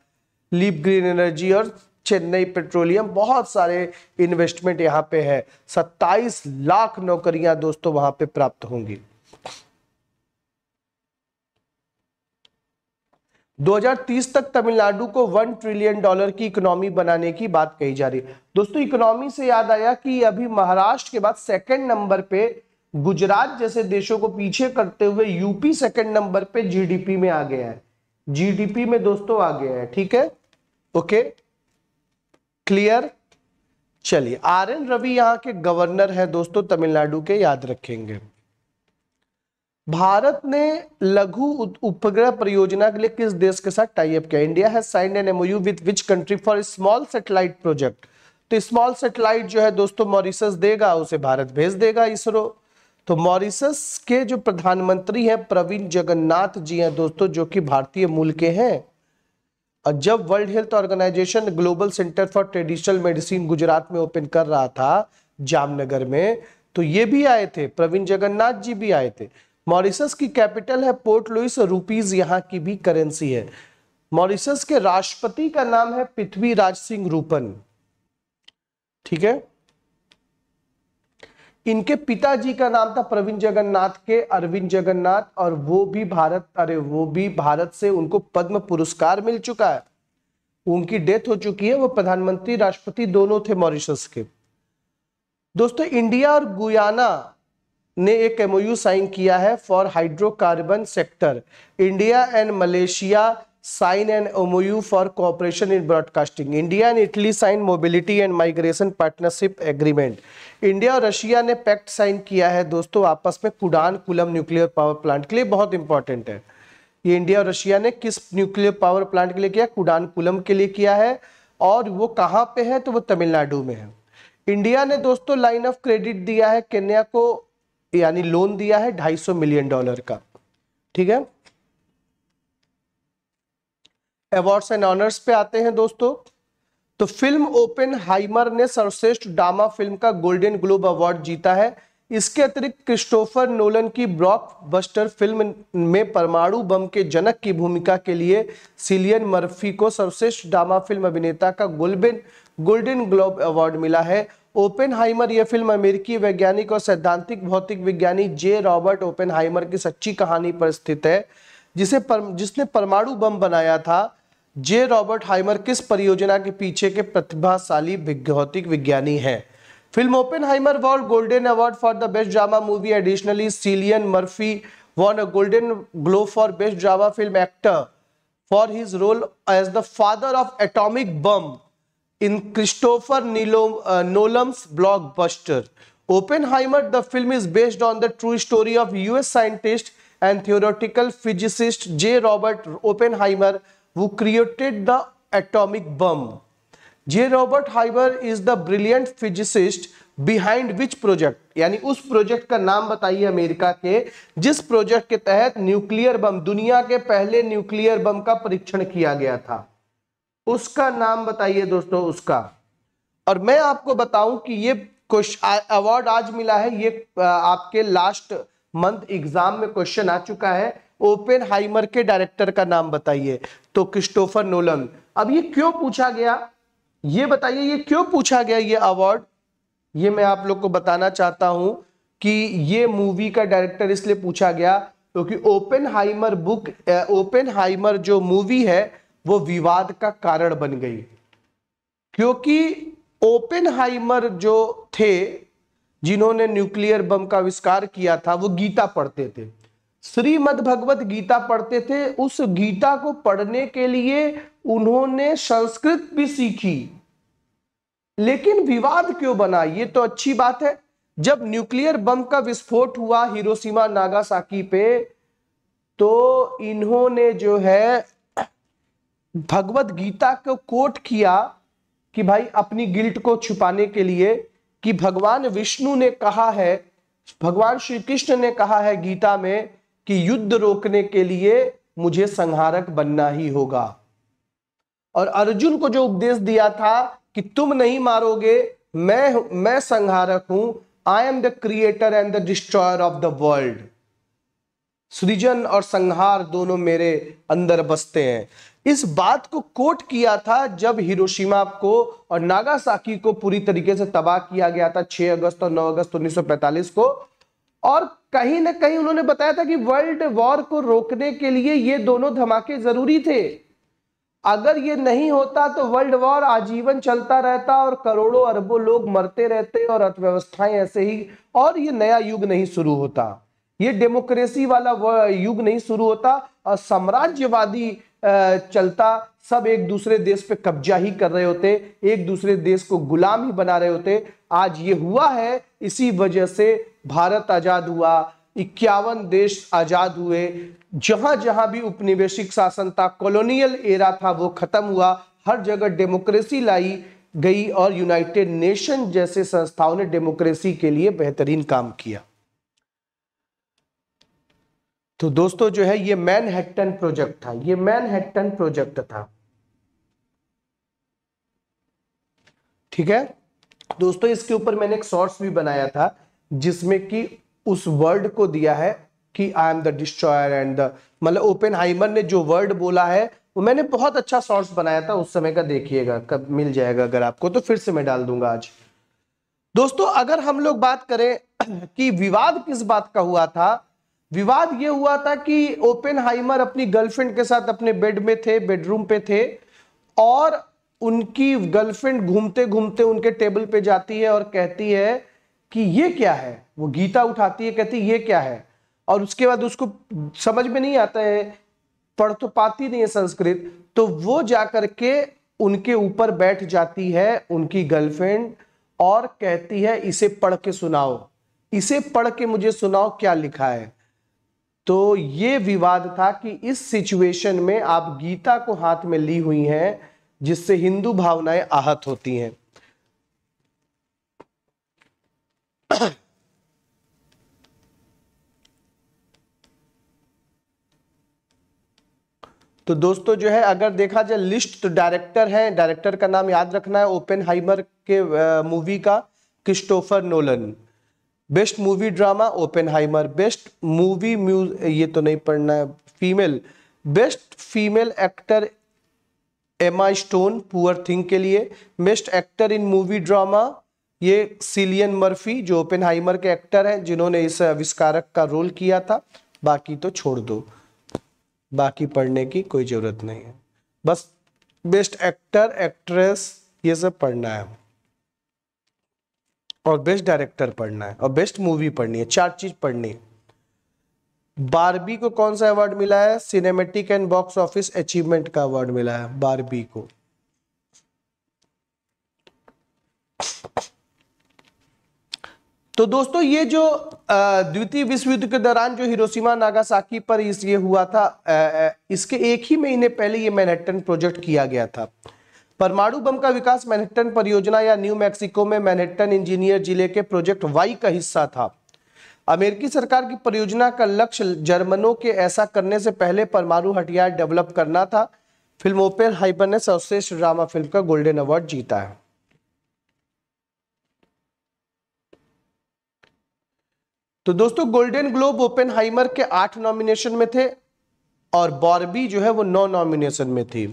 लीप ग्रीन एनर्जी और चेन्नई पेट्रोलियम बहुत सारे इन्वेस्टमेंट यहाँ पे है 27 लाख नौकरियां दोस्तों वहां पे प्राप्त होंगी 2030 तक तमिलनाडु को वन ट्रिलियन डॉलर की इकोनॉमी बनाने की बात कही जा रही है दोस्तों इकोनॉमी से याद आया कि अभी महाराष्ट्र के बाद सेकंड नंबर पे गुजरात जैसे देशों को पीछे करते हुए यूपी सेकंड नंबर पे जीडीपी में आ गया है जीडीपी में दोस्तों आ गया है ठीक है ओके क्लियर चलिए आर एन रवि यहाँ के गवर्नर हैं दोस्तों तमिलनाडु के याद रखेंगे भारत ने लघु उपग्रह परियोजना के लिए किस देश के साथ टाइप किया इंडिया है signed an MoU with which country for small satellite project तो स्मॉल सेटेलाइट जो है दोस्तों मॉरिसस देगा उसे भारत भेज देगा इसरो तो मॉरिसस के जो प्रधानमंत्री हैं प्रवीण जगन्नाथ जी हैं दोस्तों जो कि भारतीय मूल के हैं जब World Health Organisation global centre for traditional medicine Gujarat में ओपन कर रहा था जामनगर में तो ये भी आए थे प्रवीण जगन्नाथ जी भी आए थे मॉरिसस की कैपिटल है पोर्ट लुइस रुपीज यहाँ की भी करेंसी है मॉरिसस के राष्ट्रपति का नाम है पृथ्वीराज सिंह रूपन ठीक है इनके पिताजी का नाम था प्रवीण जगन्नाथ के अरविंद जगन्नाथ और वो भी भारत अरे वो भी भारत से उनको पद्म पुरस्कार मिल चुका है उनकी डेथ हो चुकी है वो प्रधानमंत्री राष्ट्रपति दोनों थे मॉरिशस के दोस्तों इंडिया और गुयाना ने एक एमओयू साइन किया है for hydrocarbon sector India and Malaysia sign an MoU for cooperation in broadcasting India and Italy sign mobility and migration partnership agreement India और रशिया ने पैक्ट साइन किया है दोस्तों आपस में Kudankulam nuclear power plant के लिए बहुत इंपॉर्टेंट है ये इंडिया और रशिया ने किस न्यूक्लियर पावर प्लांट के लिए किया कुडान कुलम के लिए किया है और वो कहाँ पे है तो वो तमिलनाडु में है इंडिया ने दोस्तों लाइन ऑफ क्रेडिट दिया है केन्या को यानी लोन दिया है ढाई मिलियन डॉलर का ठीक है अवार्ड्स एंड ऑनर्स पे आते हैं दोस्तों तो फिल्म ओपन हाइमर ने सर्वश्रेष्ठ ड्रामा फिल्म का गोल्डन ग्लोब अवार्ड जीता है इसके अतिरिक्त क्रिस्टोफर नोलन की ब्रॉक बस्टर फिल्म में परमाणु बम के जनक की भूमिका के लिए सिलियन मर्फी को सर्वश्रेष्ठ ड्रामा फिल्म अभिनेता का गोल्डन गोल्डन ग्लोब अवार्ड मिला है ओपन हाइमर यह फिल्म अमेरिकी वैज्ञानिक और सैद्धांतिक भौतिक विज्ञानी जे रॉबर्ट ओपन हाइमर की सच्ची कहानी पर स्थित है जिसे पर, जिसने परमाणु बम बनाया था जे रॉबर्ट हाइमर किस परियोजना के पीछे के प्रतिभाशाली भौतिक विज्ञानी हैं film Oppenheimer won golden award for the best drama movie additionally Cillian Murphy won a golden globe for best drama film actor for his role as the father of atomic bomb in Christopher Nolan's blockbuster Oppenheimer the film is based on the true story of US scientist and theoretical physicist J Robert Oppenheimer who created the atomic bomb. J. Robert Haber is the brilliant physicist behind which project? यानी उस project का नाम बताइए America के जिस project के तहत nuclear bomb दुनिया के पहले न्यूक्लियर बम का परीक्षण किया गया था उसका नाम बताइए दोस्तों उसका और मैं आपको बताऊं कि ये क्वेश्चन अवार्ड आज मिला है ये आपके लास्ट मंथ एग्जाम में क्वेश्चन आ चुका है ओपेन हाइमर के डायरेक्टर का नाम बताइए तो क्रिस्टोफर नोलन अब ये क्यों पूछा गया ये बताइए ये क्यों पूछा गया ये अवार्ड ये मैं आप लोग को बताना चाहता हूं कि ये मूवी का डायरेक्टर इसलिए पूछा गया क्योंकि तो Oppenheimer book Oppenheimer जो मूवी है वो विवाद का कारण बन गई क्योंकि ओपन हाइमर जो थे जिन्होंने न्यूक्लियर बम का आविष्कार किया था वो गीता पढ़ते थे श्रीमद भगवत गीता पढ़ते थे उस गीता को पढ़ने के लिए उन्होंने संस्कृत भी सीखी लेकिन विवाद क्यों बना ये तो अच्छी बात है जब न्यूक्लियर बम का विस्फोट हुआ हिरोशिमा नागासाकी पे तो इन्होंने जो है भगवत गीता को कोट किया कि भाई अपनी गिल्ट को छुपाने के लिए कि भगवान विष्णु ने कहा है भगवान श्री कृष्ण ने कहा है गीता में कि युद्ध रोकने के लिए मुझे संहारक बनना ही होगा और अर्जुन को जो उपदेश दिया था कि तुम नहीं मारोगे मैं मैं संहारक हूं I am the creator and the destroyer of the world सृजन और संहार दोनों मेरे अंदर बसते हैं इस बात को कोट किया था जब हिरोशिमा को और नागासाकी को पूरी तरीके से तबाह किया गया था 6 अगस्त और 9 अगस्त 1945 को और कहीं ना कहीं उन्होंने बताया था कि वर्ल्ड वॉर को रोकने के लिए ये दोनों धमाके जरूरी थे अगर ये नहीं होता तो वर्ल्ड वॉर आजीवन चलता रहता और करोड़ों अरबों लोग मरते रहते और अर्थव्यवस्थाएं ऐसे ही और ये नया युग नहीं शुरू होता ये डेमोक्रेसी वाला युग नहीं शुरू होता और साम्राज्यवादी चलता सब एक दूसरे देश पे कब्जा ही कर रहे होते एक दूसरे देश को गुलाम ही बना रहे होते आज ये हुआ है इसी वजह से भारत आजाद हुआ इक्यावन देश आजाद हुए जहां जहां भी उपनिवेशिक शासन था कॉलोनियल एरा था वो खत्म हुआ हर जगह डेमोक्रेसी लाई गई और यूनाइटेड नेशन जैसे संस्थाओं ने डेमोक्रेसी के लिए बेहतरीन काम किया तो दोस्तों जो है ये मैनहट्टन प्रोजेक्ट था ये मैनहट्टन प्रोजेक्ट था ठीक है दोस्तों इसके ऊपर मैंने एक शॉर्ट्स भी बनाया था जिसमें कि उस वर्ड को दिया है कि I am the destroyer and the मतलब ओपन हाइमर ने जो वर्ड बोला है वो मैंने बहुत अच्छा शॉर्ट्स बनाया था उस समय का देखिएगा कब मिल जाएगा अगर आपको तो फिर से मैं डाल दूंगा आज दोस्तों अगर हम लोग बात करें [clears throat] कि विवाद किस बात का हुआ था विवाद ये हुआ था कि ओपन हाइमर अपनी गर्लफ्रेंड के साथ अपने बेड में थे बेडरूम पे थे और उनकी गर्लफ्रेंड घूमते घूमते उनके टेबल पे जाती है और कहती है कि ये क्या है वो गीता उठाती है कहती ये क्या है और उसके बाद उसको समझ में नहीं आता है पढ़ तो पाती नहीं है संस्कृत तो वो जा के उनके ऊपर बैठ जाती है उनकी गर्लफ्रेंड और कहती है इसे पढ़ के सुनाओ इसे पढ़ के मुझे सुनाओ क्या लिखा है तो ये विवाद था कि इस सिचुएशन में आप गीता को हाथ में ली हुई हैं जिससे हिंदू भावनाएं आहत होती हैं [clears throat] तो दोस्तों जो है अगर देखा जाए लिस्ट तो डायरेक्टर है डायरेक्टर का नाम याद रखना है ओपन हाइमर के मूवी का Christopher Nolan best movie drama Oppenheimer best movie म्यूज ये तो नहीं पढ़ना है female best female actor Emma Stone poor thing के लिए best actor in movie drama ये सिलियन मर्फी जो ओपन हाइमर के एक्टर हैं जिन्होंने इस आविष्कारक का रोल किया था बाकी तो छोड़ दो बाकी पढ़ने की कोई ज़रूरत नहीं है बस बेस्ट एक्टर एक्ट्रेस ये सब पढ़ना है और बेस्ट डायरेक्टर पढ़ना है और बेस्ट मूवी पढ़नी है चार चीज़ पढ़नी है बारबी को कौन सा अवार्ड मिला है cinematic and box office achievement का अवार्ड मिला है बारबी को तो दोस्तों ये जो द्वितीय विश्व युद्ध के दौरान जो हिरोशिमा नागासाकी पर इस ये हुआ था इसके एक ही महीने पहले ये मैनहट्टन प्रोजेक्ट किया गया था परमाणु बम का विकास मैनहट्टन परियोजना या न्यू मैक्सिको में मैनहट्टन इंजीनियर जिले के प्रोजेक्ट वाई का हिस्सा था अमेरिकी सरकार की परियोजना का लक्ष्य जर्मनों के ऐसा करने से पहले परमाणु हथियार डेवलप करना था फिल्म ओपेन हाइपर ने सर्वश्रेष्ठ ड्रामा फिल्म का गोल्डन अवार्ड जीता है तो दोस्तों गोल्डन ग्लोब ओपन हाइमर के आठ नॉमिनेशन में थे और बॉर्बी जो है वो नौ नॉमिनेशन में थी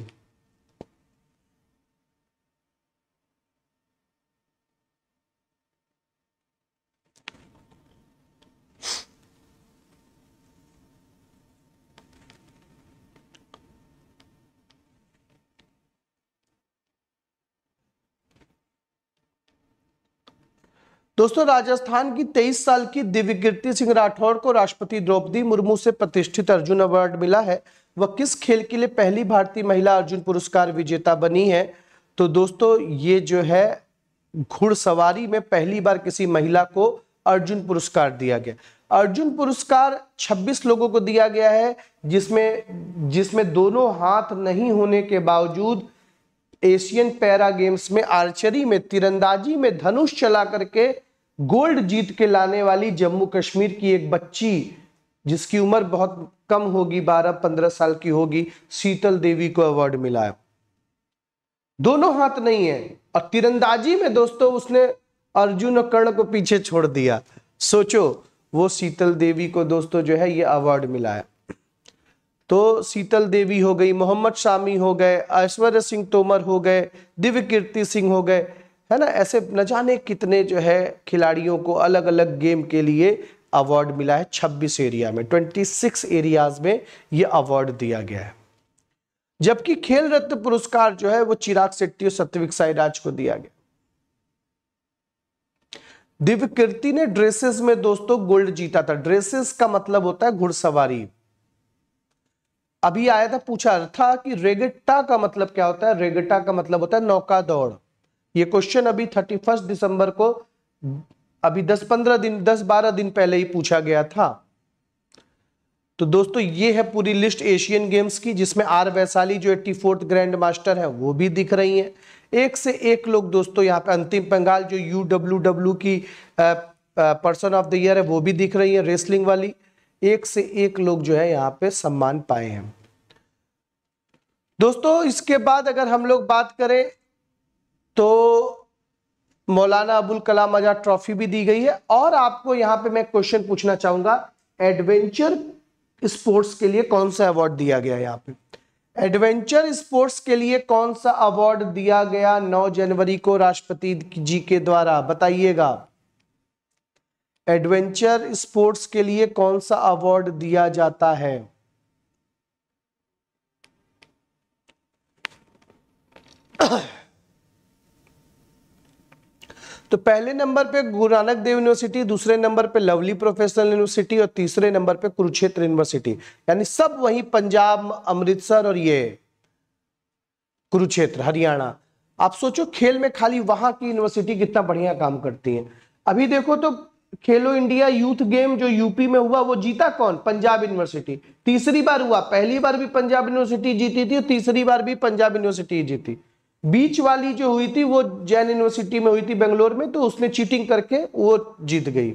दोस्तों राजस्थान की 23 साल की दिव्य कीर्ति सिंह राठौर को राष्ट्रपति द्रौपदी मुर्मू से प्रतिष्ठित अर्जुन अवार्ड मिला है वह किस खेल के लिए पहली भारतीय महिला अर्जुन पुरस्कार विजेता बनी है तो दोस्तों ये जो है घुड़सवारी में पहली बार किसी महिला को अर्जुन पुरस्कार दिया गया अर्जुन पुरस्कार 26 लोगों को दिया गया है जिसमें जिसमें दोनों हाथ नहीं होने के बावजूद एशियन पैरा गेम्स में आर्चरी में तीरंदाजी में धनुष चला करके गोल्ड जीत के लाने वाली जम्मू कश्मीर की एक बच्ची जिसकी उम्र बहुत कम होगी 12-15 साल की होगी शीतल देवी को अवार्ड मिला है दोनों हाथ नहीं है और तीरंदाजी में दोस्तों उसने अर्जुन और कर्ण को पीछे छोड़ दिया सोचो वो शीतल देवी को दोस्तों जो है ये अवार्ड मिला है तो शीतल देवी हो गई मोहम्मद शामी हो गए ऐश्वर्य सिंह तोमर हो गए दिव्य कीर्ति सिंह हो गए है ना ऐसे न जाने कितने जो है खिलाड़ियों को अलग अलग गेम के लिए अवार्ड मिला है 26 एरिया में 26 एरियाज में ये अवार्ड दिया गया है जबकि खेल रत्न पुरस्कार जो है वो चिराग शेट्टी और सत्यविक साईराज को दिया गया दिव्य कीर्ति ने ड्रेसेस में दोस्तों गोल्ड जीता था ड्रेसेस का मतलब होता है घुड़सवारी अभी आया था पूछा था कि रेगेटा का मतलब क्या होता है रेगेटा का मतलब होता है नौका दौड़ ये क्वेश्चन अभी थर्टी फर्स्ट दिसंबर को अभी दस पंद्रह दिन दस बारह दिन पहले ही पूछा गया था तो दोस्तों ये है पूरी लिस्ट एशियन गेम्स की जिसमें आर वैशाली जो एट्टी फोर्थ ग्रैंड मास्टर है वो भी दिख रही है एक से एक लोग दोस्तों यहाँ पे अंतिम बंगाल जो यू डब्ल्यू डब्ल्यू की पर्सन ऑफ द ईयर है वो भी दिख रही है रेसलिंग वाली एक से एक लोग जो है यहाँ पे सम्मान पाए हैं दोस्तों इसके बाद अगर हम लोग बात करें तो मौलाना अबुल कलाम आजाद ट्रॉफी भी दी गई है और आपको यहां पे मैं क्वेश्चन पूछना चाहूंगा एडवेंचर स्पोर्ट्स के लिए कौन सा अवार्ड दिया गया यहाँ पे एडवेंचर स्पोर्ट्स के लिए कौन सा अवार्ड दिया गया 9 जनवरी को राष्ट्रपति जी के द्वारा बताइएगा एडवेंचर स्पोर्ट्स के लिए कौन सा अवार्ड दिया जाता है तो पहले नंबर पे गुरु नानक देव यूनिवर्सिटी दूसरे नंबर पे लवली प्रोफेशनल यूनिवर्सिटी और तीसरे नंबर पे कुरुक्षेत्र यूनिवर्सिटी यानी सब वही पंजाब अमृतसर और ये कुरुक्षेत्र हरियाणा आप सोचो खेल में खाली वहां की यूनिवर्सिटी कितना बढ़िया काम करती है अभी देखो तो खेलो इंडिया यूथ गेम जो यूपी में हुआ वो जीता कौन पंजाब यूनिवर्सिटी तीसरी बार हुआ पहली बार भी पंजाब यूनिवर्सिटी जीती थी तीसरी बार भी पंजाब यूनिवर्सिटी जीती बीच वाली जो हुई थी वो जैन यूनिवर्सिटी में हुई थी बेंगलोर में तो उसने चीटिंग करके वो जीत गई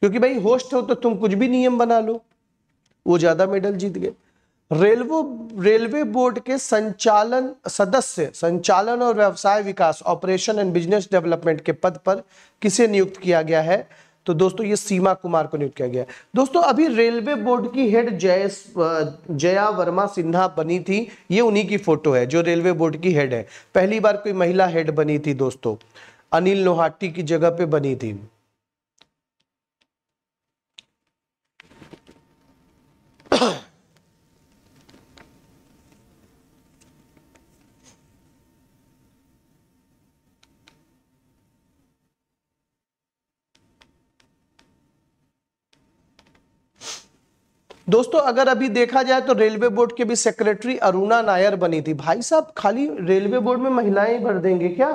क्योंकि भाई होस्ट हो तो तुम कुछ भी नियम बना लो वो ज्यादा मेडल जीत गए रेलवे रेलवे बोर्ड के संचालन सदस्य संचालन और व्यवसाय विकास ऑपरेशन एंड बिजनेस डेवलपमेंट के पद पर किसे नियुक्त किया गया है तो दोस्तों ये सीमा कुमार को नियुक्त किया गया दोस्तों अभी रेलवे बोर्ड की हेड जय जया वर्मा सिन्हा बनी थी ये उन्हीं की फोटो है जो रेलवे बोर्ड की हेड है पहली बार कोई महिला हेड बनी थी दोस्तों अनिल लोहाटी की जगह पे बनी थी दोस्तों अगर अभी देखा जाए तो रेलवे बोर्ड के भी सेक्रेटरी अरुणा नायर बनी थी भाई साहब खाली रेलवे बोर्ड में महिलाएं भर देंगे क्या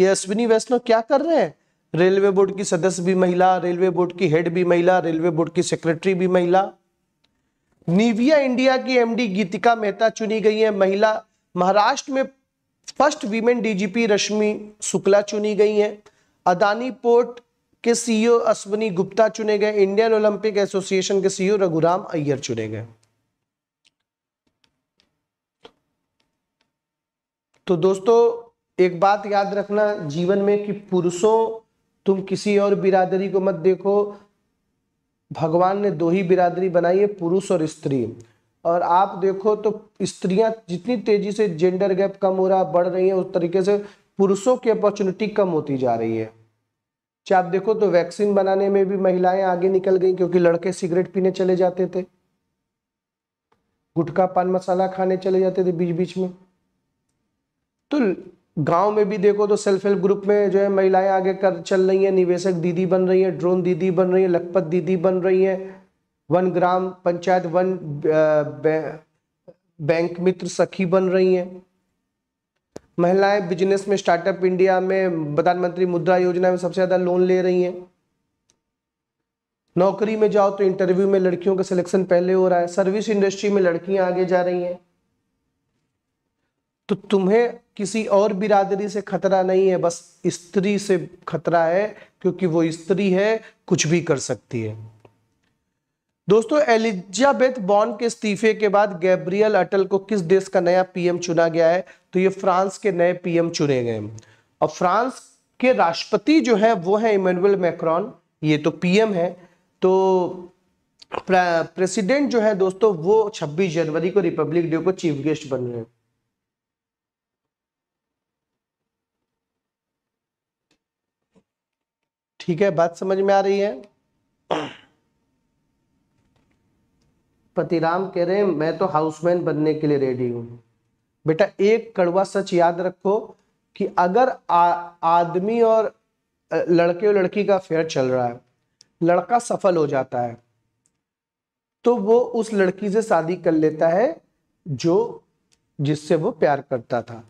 ये अश्विनी वैष्णव क्या कर रहे हैं रेलवे बोर्ड की सदस्य भी महिला रेलवे बोर्ड की हेड भी महिला रेलवे बोर्ड की सेक्रेटरी भी महिला निविया इंडिया की एमडी गीतिका मेहता चुनी गई है महिला महाराष्ट्र में first women DGP Rashmi Shukla चुनी गई है अदानी पोर्ट के सीईओ अश्वनी गुप्ता चुने गए इंडियन ओलंपिक एसोसिएशन के सीईओ रघुराम अय्यर चुने गए तो दोस्तों एक बात याद रखना जीवन में कि पुरुषों तुम किसी और बिरादरी को मत देखो भगवान ने दो ही बिरादरी बनाई है पुरुष और स्त्री और आप देखो तो स्त्रियां जितनी तेजी से जेंडर गैप कम हो रहा बढ़ रही है उस तरीके से पुरुषों की अपॉर्चुनिटी कम होती जा रही है चाहे आप देखो तो वैक्सीन बनाने में भी महिलाएं आगे निकल गई क्योंकि लड़के सिगरेट पीने चले जाते थे गुटखा पान मसाला खाने चले जाते थे बीच बीच में तो गांव में भी देखो तो सेल्फ हेल्प ग्रुप में जो है महिलाएं आगे कर चल रही हैं निवेशक दीदी बन रही हैं ड्रोन दीदी बन रही हैं लखपत दीदी बन रही हैं वन ग्राम पंचायत वन बैंक मित्र सखी बन रही हैं महिलाएं बिजनेस में स्टार्टअप इंडिया में प्रधानमंत्री मुद्रा योजना में सबसे ज़्यादा लोन ले रही हैं नौकरी में जाओ तो इंटरव्यू में लड़कियों का सिलेक्शन पहले हो रहा है सर्विस इंडस्ट्री में लड़कियां आगे जा रही हैं तो तुम्हें किसी और बिरादरी से खतरा नहीं है बस स्त्री से खतरा है क्योंकि वो स्त्री है कुछ भी कर सकती है दोस्तों एलिजाबेथ बॉन्ड के इस्तीफे के बाद गैब्रियल अटल को किस देश का नया पीएम चुना गया है तो ये फ्रांस के नए पीएम चुने गए और फ्रांस के राष्ट्रपति जो है वो है इमेनुअल मैक्रॉन ये तो पीएम है तो प्रेसिडेंट जो है दोस्तों वो 26 जनवरी को रिपब्लिक डे को चीफ गेस्ट बन रहे हैं ठीक है बात समझ में आ रही है पतिराम कह रहे हैं मैं तो हाउसमैन बनने के लिए रेडी हूं बेटा एक कड़वा सच याद रखो कि अगर आदमी और लड़के और लड़की का अफेयर चल रहा है लड़का सफल हो जाता है तो वो उस लड़की से शादी कर लेता है जो जिससे वो प्यार करता था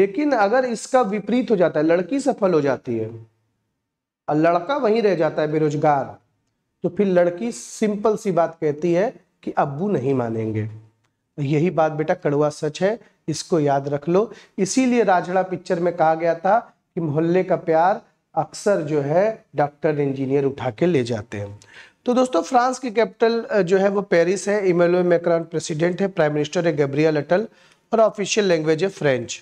लेकिन अगर इसका विपरीत हो जाता है लड़की सफल हो जाती है और लड़का वहीं रह जाता है बेरोजगार तो फिर लड़की सिंपल सी बात कहती है कि अब्बू नहीं मानेंगे यही बात बेटा कड़वा सच है इसको याद रख लो इसीलिए राजड़ा पिक्चर में कहा गया था कि मोहल्ले का प्यार अक्सर जो है डॉक्टर इंजीनियर उठा के ले जाते हैं तो दोस्तों फ्रांस की कैपिटल जो है वो पेरिस है इमेलो मैक्रॉन प्रेसिडेंट है प्राइम मिनिस्टर है गैब्रियल अटल और ऑफिशियल लैंग्वेज है फ्रेंच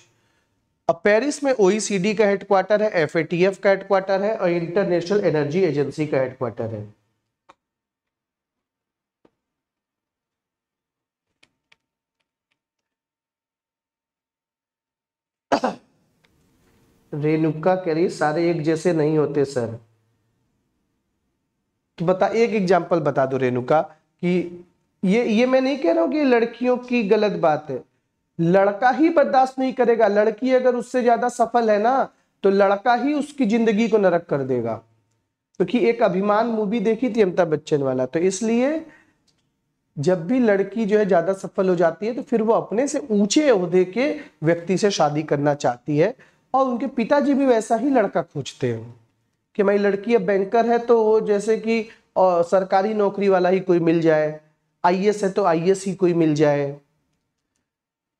अब पेरिस में ओ का हेडक्वार्टर है एफ का हेडक्वार्टर है और इंटरनेशनल एनर्जी एजेंसी का हेडक्वार्टर है रेणुका कह रही सारे एक जैसे नहीं होते सर तो बता एक एग्जाम्पल बता दो रेणुका कि ये ये मैं नहीं कह रहा हूं कि लड़कियों की गलत बात है लड़का ही बर्दाश्त नहीं करेगा लड़की अगर उससे ज्यादा सफल है ना तो लड़का ही उसकी जिंदगी को नरक कर देगा क्योंकि तो एक अभिमान मूवी देखी थी अमिताभ बच्चन वाला तो इसलिए जब भी लड़की जो है ज्यादा सफल हो जाती है तो फिर वो अपने से ऊंचे अहदे के व्यक्ति से शादी करना चाहती है और उनके पिताजी भी वैसा ही लड़का खोजते हैं कि भाई लड़की अब बैंकर है तो वो जैसे कि सरकारी नौकरी वाला ही कोई मिल जाए आई है तो आई ही कोई मिल जाए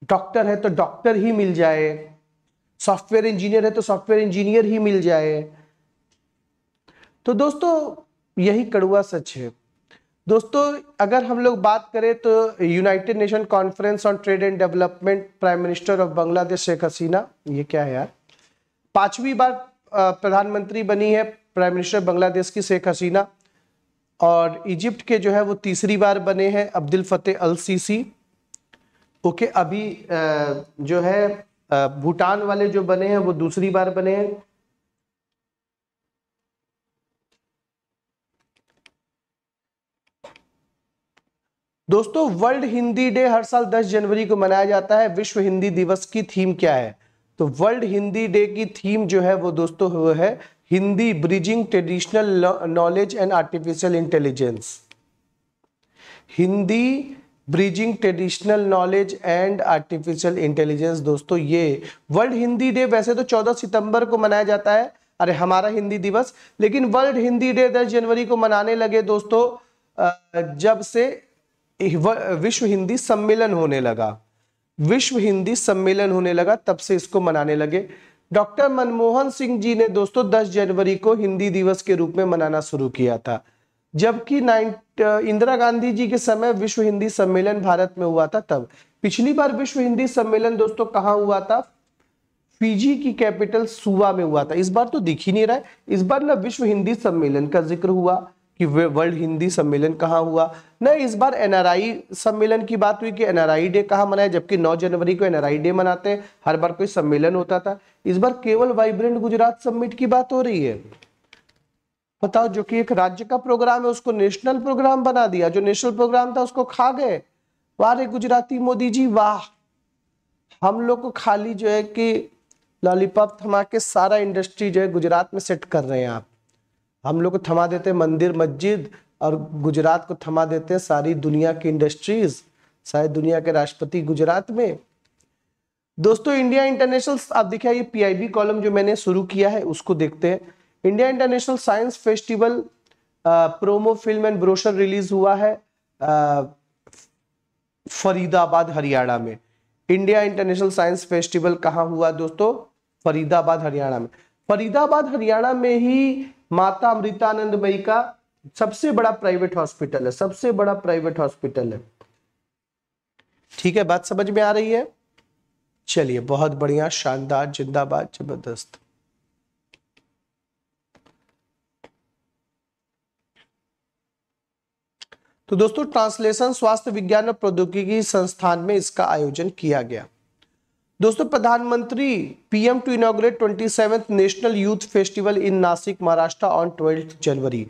डॉक्टर है तो डॉक्टर ही मिल जाए सॉफ्टवेयर इंजीनियर है तो सॉफ्टवेयर इंजीनियर ही मिल जाए तो दोस्तों यही कड़ुआ सच है दोस्तों अगर हम लोग बात करें तो united nation conference on trade and development prime minister of Bangladesh Sheikh Hasina ये क्या है यार पांचवी बार प्रधानमंत्री बनी है प्राइम मिनिस्टर बांग्लादेश की शेख हसीना और इजिप्ट के जो है वो तीसरी बार बने हैं Abdel Fattah el Sisi okay अभी जो है भूटान वाले जो बने हैं वो दूसरी बार बने हैं दोस्तों वर्ल्ड हिंदी डे हर साल 10 जनवरी को मनाया जाता है विश्व हिंदी दिवस की थीम क्या है तो वर्ल्ड हिंदी डे की थीम जो है वो दोस्तों वो है Hindi bridging traditional knowledge and artificial intelligence Hindi bridging traditional knowledge and artificial intelligence दोस्तों ये वर्ल्ड हिंदी डे वैसे तो 14 सितंबर को मनाया जाता है अरे हमारा हिंदी दिवस लेकिन वर्ल्ड हिंदी डे 10 जनवरी को मनाने लगे दोस्तों जब से विश्व हिंदी सम्मेलन होने लगा विश्व हिंदी सम्मेलन होने लगा तब से इसको मनाने लगे डॉक्टर मनमोहन सिंह जी ने दोस्तों 10 जनवरी को हिंदी दिवस के रूप में मनाना शुरू किया था जबकि इंदिरा गांधी जी के समय विश्व हिंदी सम्मेलन भारत में हुआ था तब पिछली बार विश्व हिंदी सम्मेलन दोस्तों कहाँ हुआ था फिजी की कैपिटल सुवा में हुआ था इस बार तो दिख ही नहीं रहा है इस बार ना विश्व हिंदी सम्मेलन का जिक्र हुआ कि वर्ल्ड हिंदी सम्मेलन कहाँ हुआ न इस बार एनआरआई सम्मेलन की बात हुई कि एनआरआई डे कहाँ मनाया जबकि 9 जनवरी को एनआरआई डे मनाते हैं हर बार कोई सम्मेलन होता था इस बार केवल वाइब्रेंट गुजरात सम्मिट की बात हो रही है बताओ जो कि एक राज्य का प्रोग्राम है उसको नेशनल प्रोग्राम बना दिया जो नेशनल प्रोग्राम था उसको खा गए वाह रे गुजराती मोदी जी वाह हम लोग को खाली जो है कि लॉलीपॉप थमा के सारा इंडस्ट्री जो है गुजरात में सेट कर रहे हैं आप हम लोग को थमा देते हैं मंदिर मस्जिद और गुजरात को थमा देते हैं सारी दुनिया की इंडस्ट्रीज शायद दुनिया के राष्ट्रपति गुजरात में दोस्तों इंडिया इंटरनेशनल आप देखिए ये पीआईबी कॉलम जो मैंने शुरू किया है उसको देखते हैं India international science festival promo film and brochure release हुआ है आ, फरीदाबाद हरियाणा में इंडिया इंटरनेशनल साइंस फेस्टिवल कहाँ हुआ दोस्तों फरीदाबाद हरियाणा में फरीदाबाद हरियाणा में ही माता अमृतानंद मई का सबसे बड़ा प्राइवेट हॉस्पिटल है सबसे बड़ा प्राइवेट हॉस्पिटल है ठीक है बात समझ में आ रही है चलिए बहुत बढ़िया शानदार जिंदाबाद जबरदस्त तो दोस्तों ट्रांसलेशन स्वास्थ्य विज्ञान और प्रौद्योगिकी संस्थान में इसका आयोजन किया गया दोस्तों प्रधानमंत्री PM to inaugurate twenty national youth festival in Nashik Maharashtra on twelfth January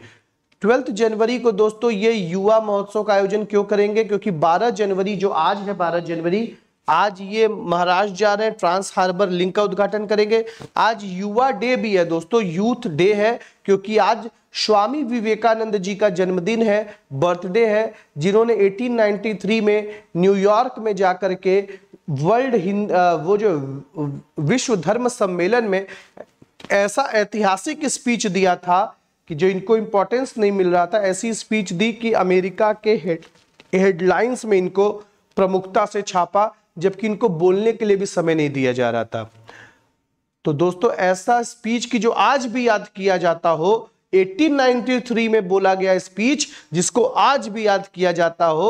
twelfth January को दोस्तों ये युवा महोत्सव का आयोजन क्यों करेंगे क्योंकि 12 जनवरी जो आज है 12 जनवरी आज ये महाराष्ट्र जा रहे हैं ट्रांस हार्बर लिंक का उद्घाटन करेंगे आज युवा डे भी है दोस्तों यूथ डे है क्योंकि आज स्वामी विवेकानंद जी का जन्मदिन है बर्थडे है जिन्होंने 1893 में न्यूयॉर्क में जाकर के वर्ल्ड हिंद वो जो विश्व धर्म सम्मेलन में ऐसा ऐतिहासिक स्पीच दिया था कि जो इनको इम्पोर्टेंस नहीं मिल रहा था ऐसी स्पीच दी कि अमेरिका के हेड हेडलाइंस में इनको प्रमुखता से छापा जबकि इनको बोलने के लिए भी समय नहीं दिया जा रहा था तो दोस्तों ऐसा स्पीच की जो आज भी याद किया जाता हो 1893 में बोला गया स्पीच जिसको आज भी याद किया जाता हो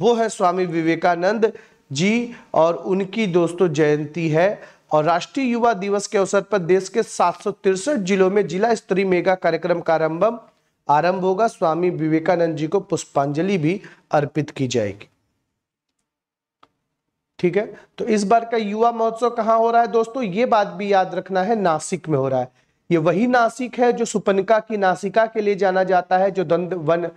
वो है स्वामी विवेकानंद जी और उनकी दोस्तों जयंती है और राष्ट्रीय युवा दिवस के अवसर पर देश के सात जिलों में जिला स्तरीय मेगा कार्यक्रम का आरंभ आरंभ होगा स्वामी विवेकानंद जी को पुष्पांजलि भी अर्पित की जाएगी ठीक है तो इस बार का युवा महोत्सव कहाँ हो रहा है दोस्तों ये बात भी याद रखना है नासिक में हो रहा है ये वही नासिक है जो सुपनका की नासिका के लिए जाना जाता है जो दंद वन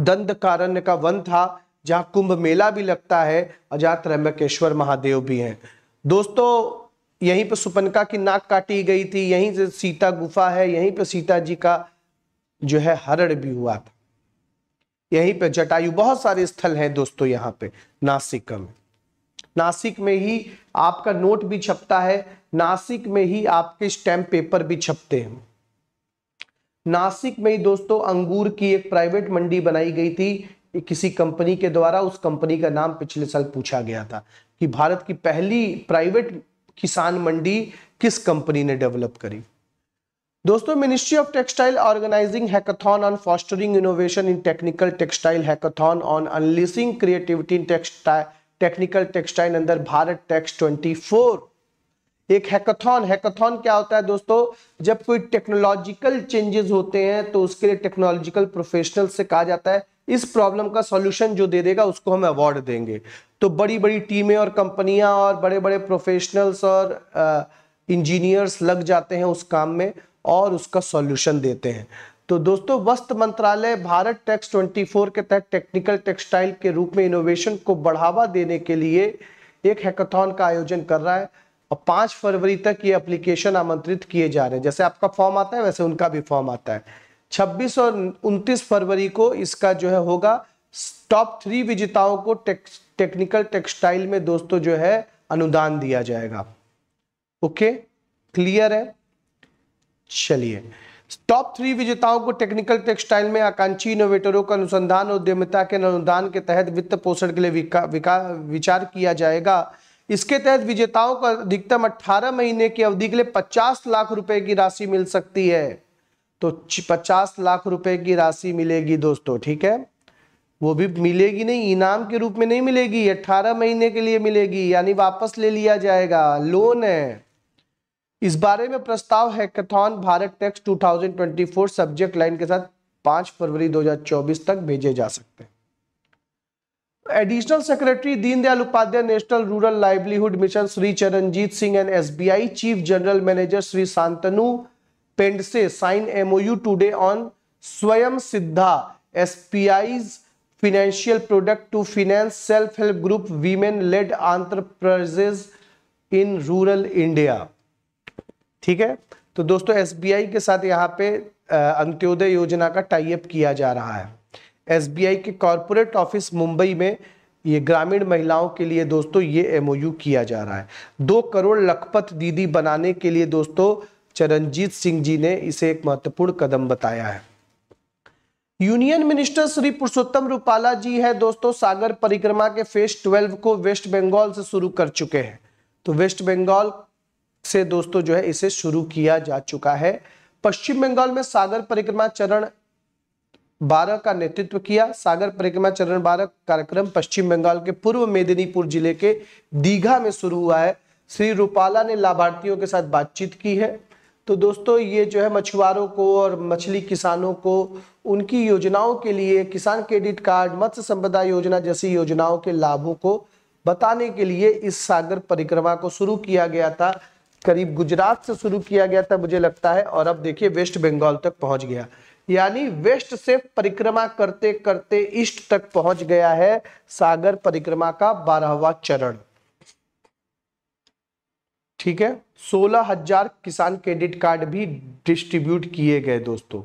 दंद कारण्य का वन था जहाँ कुंभ मेला भी लगता है और जहाँ त्रम्बकेश्वर महादेव भी हैं दोस्तों यहीं पर सुपनका की नाक काटी गई थी यहीं से सीता गुफा है यहीं पर सीता जी का जो है हरण भी हुआ था यहीं पे जटायु बहुत सारे स्थल हैं दोस्तों यहाँ पे नासिक में नासिक में ही आपका नोट भी छपता है नासिक में ही आपके स्टैम्प पेपर भी छपते हैं नासिक में ही दोस्तों अंगूर की एक प्राइवेट मंडी बनाई गई थी किसी कंपनी के द्वारा उस कंपनी का नाम पिछले साल पूछा गया था कि भारत की पहली प्राइवेट किसान मंडी किस कंपनी ने डेवलप करी दोस्तों ministry of textile organising hackathon on fostering innovation in technical textile hackathon on unleashing creativity in textile technical textile अंदर भारत टेक्स 24 एक हैकाथॉन हैकाथॉन क्या होता है दोस्तों जब कोई टेक्नोलॉजिकल चेंजेस होते हैं तो उसके लिए टेक्नोलॉजिकल प्रोफेशनल से कहा जाता है इस प्रॉब्लम का सॉल्यूशन जो दे देगा उसको हम अवार्ड देंगे तो बड़ी बड़ी टीमें और कंपनियां और बड़े बड़े प्रोफेशनल्स और इंजीनियर्स लग जाते हैं उस काम में और उसका सॉल्यूशन देते हैं तो दोस्तों वस्त्र मंत्रालय भारत टेक्स 24 के तहत टेक्निकल टेक्सटाइल के रूप में इनोवेशन को बढ़ावा देने के लिए एक हैकाथन का आयोजन कर रहा है और पाँच फरवरी तक ये अप्लीकेशन आमंत्रित किए जा रहे हैं जैसे आपका फॉर्म आता है वैसे उनका भी फॉर्म आता है 26 और 29 फरवरी को इसका जो है होगा टॉप थ्री विजेताओं को टेक, टेक्निकल टेक्सटाइल में दोस्तों जो है अनुदान दिया जाएगा ओके क्लियर है चलिए टॉप थ्री विजेताओं को टेक्निकल टेक्सटाइल में आकांक्षी इनोवेटरों का अनुसंधान और उद्यमिता के अनुदान के तहत वित्त पोषण के लिए विका, विका, विचार किया जाएगा इसके तहत विजेताओं को अधिकतम 18 महीने की अवधि के लिए 50 लाख रुपए की राशि मिल सकती है तो पचास लाख रुपए की राशि मिलेगी दोस्तों ठीक है वो भी मिलेगी नहीं इनाम के रूप में नहीं मिलेगी अट्ठारह महीने के लिए मिलेगी यानी वापस ले लिया जाएगा लोन है इस बारे में प्रस्ताव hackathon Bharat Tex 2024 subject line के साथ 5 फरवरी 2024 तक भेजे जा सकते हैं additional secretary Deendayal Upadhyay national rural livelihood mission Shri Charanjit Singh and SBI chief general manager Shri Shantanu Pende से sign MoU today on Swayam Siddha SBI financial product to finance self help group women led enterprises in rural India ठीक है तो दोस्तों एसबीआई के साथ यहाँ पे अंत्योदय योजना का टाइप किया जा रहा है एसबीआई के कॉरपोरेट ऑफिस मुंबई में ये ग्रामीण महिलाओं के लिए दोस्तों ये एमओयू किया जा रहा है दो करोड़ लखपत दीदी बनाने के लिए दोस्तों चरणजीत सिंह जी ने इसे एक महत्वपूर्ण कदम बताया है यूनियन मिनिस्टर श्री पुरुषोत्तम रूपाला जी है दोस्तों सागर परिक्रमा के फेज 12 को वेस्ट बंगाल से शुरू कर चुके हैं तो वेस्ट बंगाल से दोस्तों जो है इसे शुरू किया जा चुका है पश्चिम बंगाल में सागर परिक्रमा चरण बारह का नेतृत्व किया सागर परिक्रमा चरण बारह कार्यक्रम पश्चिम बंगाल के पूर्व मेदिनीपुर जिले के दीघा में शुरू हुआ है श्री रूपाला ने लाभार्थियों के साथ बातचीत की है तो दोस्तों ये जो है मछुआरों को और मछली किसानों को उनकी योजनाओं के लिए किसान क्रेडिट कार्ड मत्स्य संपदा योजना जैसी योजनाओं के लाभों को बताने के लिए इस सागर परिक्रमा को शुरू किया गया था करीब गुजरात से शुरू किया गया था मुझे लगता है और अब देखिए वेस्ट बंगाल तक पहुंच गया यानी वेस्ट से परिक्रमा करते करते ईस्ट तक पहुंच गया है सागर परिक्रमा का बारहवा चरण ठीक है सोलह हजार किसान क्रेडिट कार्ड भी डिस्ट्रीब्यूट किए गए दोस्तों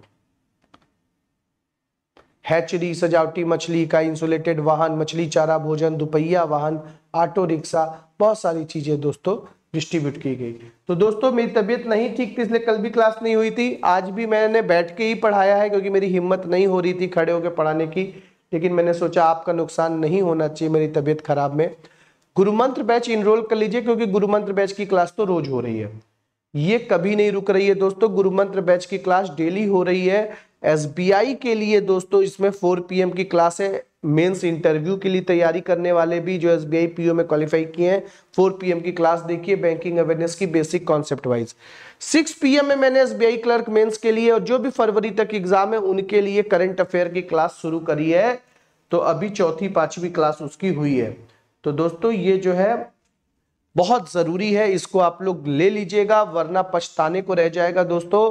हैचरी सजावटी मछली का इंसुलेटेड वाहन मछली चारा भोजन दुपहिया वाहन ऑटो रिक्शा बहुत सारी चीजें दोस्तों डिस्ट्रीब्यूट की गई तो दोस्तों मेरी तबीयत नहीं ठीक थी इसलिए कल भी क्लास नहीं हुई थी आज भी मैंने बैठ के ही पढ़ाया है क्योंकि मेरी हिम्मत नहीं हो रही थी खड़े होकर पढ़ाने की लेकिन मैंने सोचा आपका नुकसान नहीं होना चाहिए मेरी तबीयत खराब में गुरु मंत्र बैच इनरोल कर लीजिए क्योंकि गुरु मंत्र बैच की क्लास तो रोज हो रही है ये कभी नहीं रुक रही है दोस्तों गुरु मंत्र बैच की क्लास डेली हो रही है एस के लिए दोस्तों इसमें फोर पी की क्लास है मेंस इंटरव्यू के लिए तैयारी करने वाले भी जो एस बी पीओ में क्वालिफाई किए हैं 4 पीएम की क्लास देखिए बैंकिंग अवेयरनेस की बेसिक कॉन्सेप्ट वाइज 6 पीएम में मैंने एस क्लर्क मेंस के लिए और जो भी फरवरी तक एग्जाम है उनके लिए करंट अफेयर की क्लास शुरू करी है तो अभी चौथी पांचवी क्लास उसकी हुई है तो दोस्तों ये जो है बहुत ज़रूरी है इसको आप लोग ले लीजिएगा वरना पछताने को रह जाएगा दोस्तों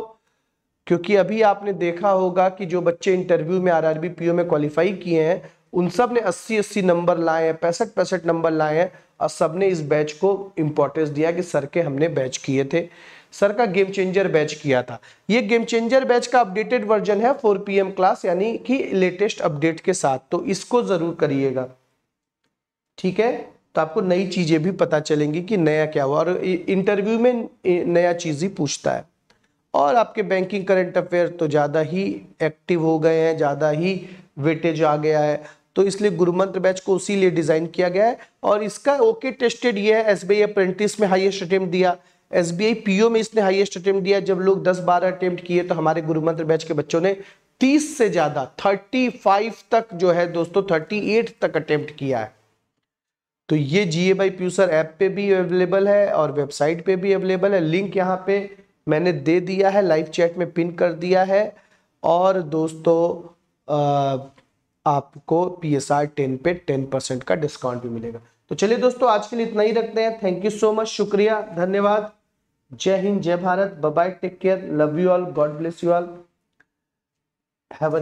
क्योंकि अभी आपने देखा होगा कि जो बच्चे इंटरव्यू में आरआरबी पीओ में क्वालिफाई किए हैं उन सब ने 80 80 नंबर लाए हैं पैंसठ पैंसठ नंबर लाए हैं और सब ने इस बैच को इम्पोर्टेंस दिया कि सर के हमने बैच किए थे सर का गेम चेंजर बैच किया था ये गेम चेंजर बैच का अपडेटेड वर्जन है 4 पीएम क्लास यानी कि लेटेस्ट अपडेट के साथ तो इसको ज़रूर करिएगा ठीक है तो आपको नई चीज़ें भी पता चलेंगी कि नया क्या हुआ और इंटरव्यू में नया चीज़ ही पूछता है और आपके बैंकिंग करंट अफेयर तो ज़्यादा ही एक्टिव हो गए हैं ज़्यादा ही वेटेज आ गया है तो इसलिए गुरुमंत्र बैच को उसी लिए डिज़ाइन किया गया है और इसका ओके टेस्टेड ये है एस बी अप्रेंटिस में हाइएस्ट अटेम्प्ट दिया एस बी में इसने हाइएस्ट अटेम्प्ट दिया जब लोग दस बारह अटेम्प्ट किए तो हमारे गुरुमंत्र बैच के बच्चों ने तीस से ज़्यादा थर्टी फाइव तक जो है दोस्तों थर्टी एट तक अटेम्प्ट किया है तो ये जी ए बाई प्यूसर ऐप पे भी अवेलेबल है और वेबसाइट पे भी अवेलेबल है लिंक यहाँ पे मैंने दे दिया है लाइव चैट में पिन कर दिया है और दोस्तों आपको पी एस आर टेन पे टेन परसेंट का डिस्काउंट भी मिलेगा तो चलिए दोस्तों आज के लिए इतना ही रखते हैं थैंक यू सो मच शुक्रिया धन्यवाद जय हिंद जय Bharat bye take care love you all god bless you all have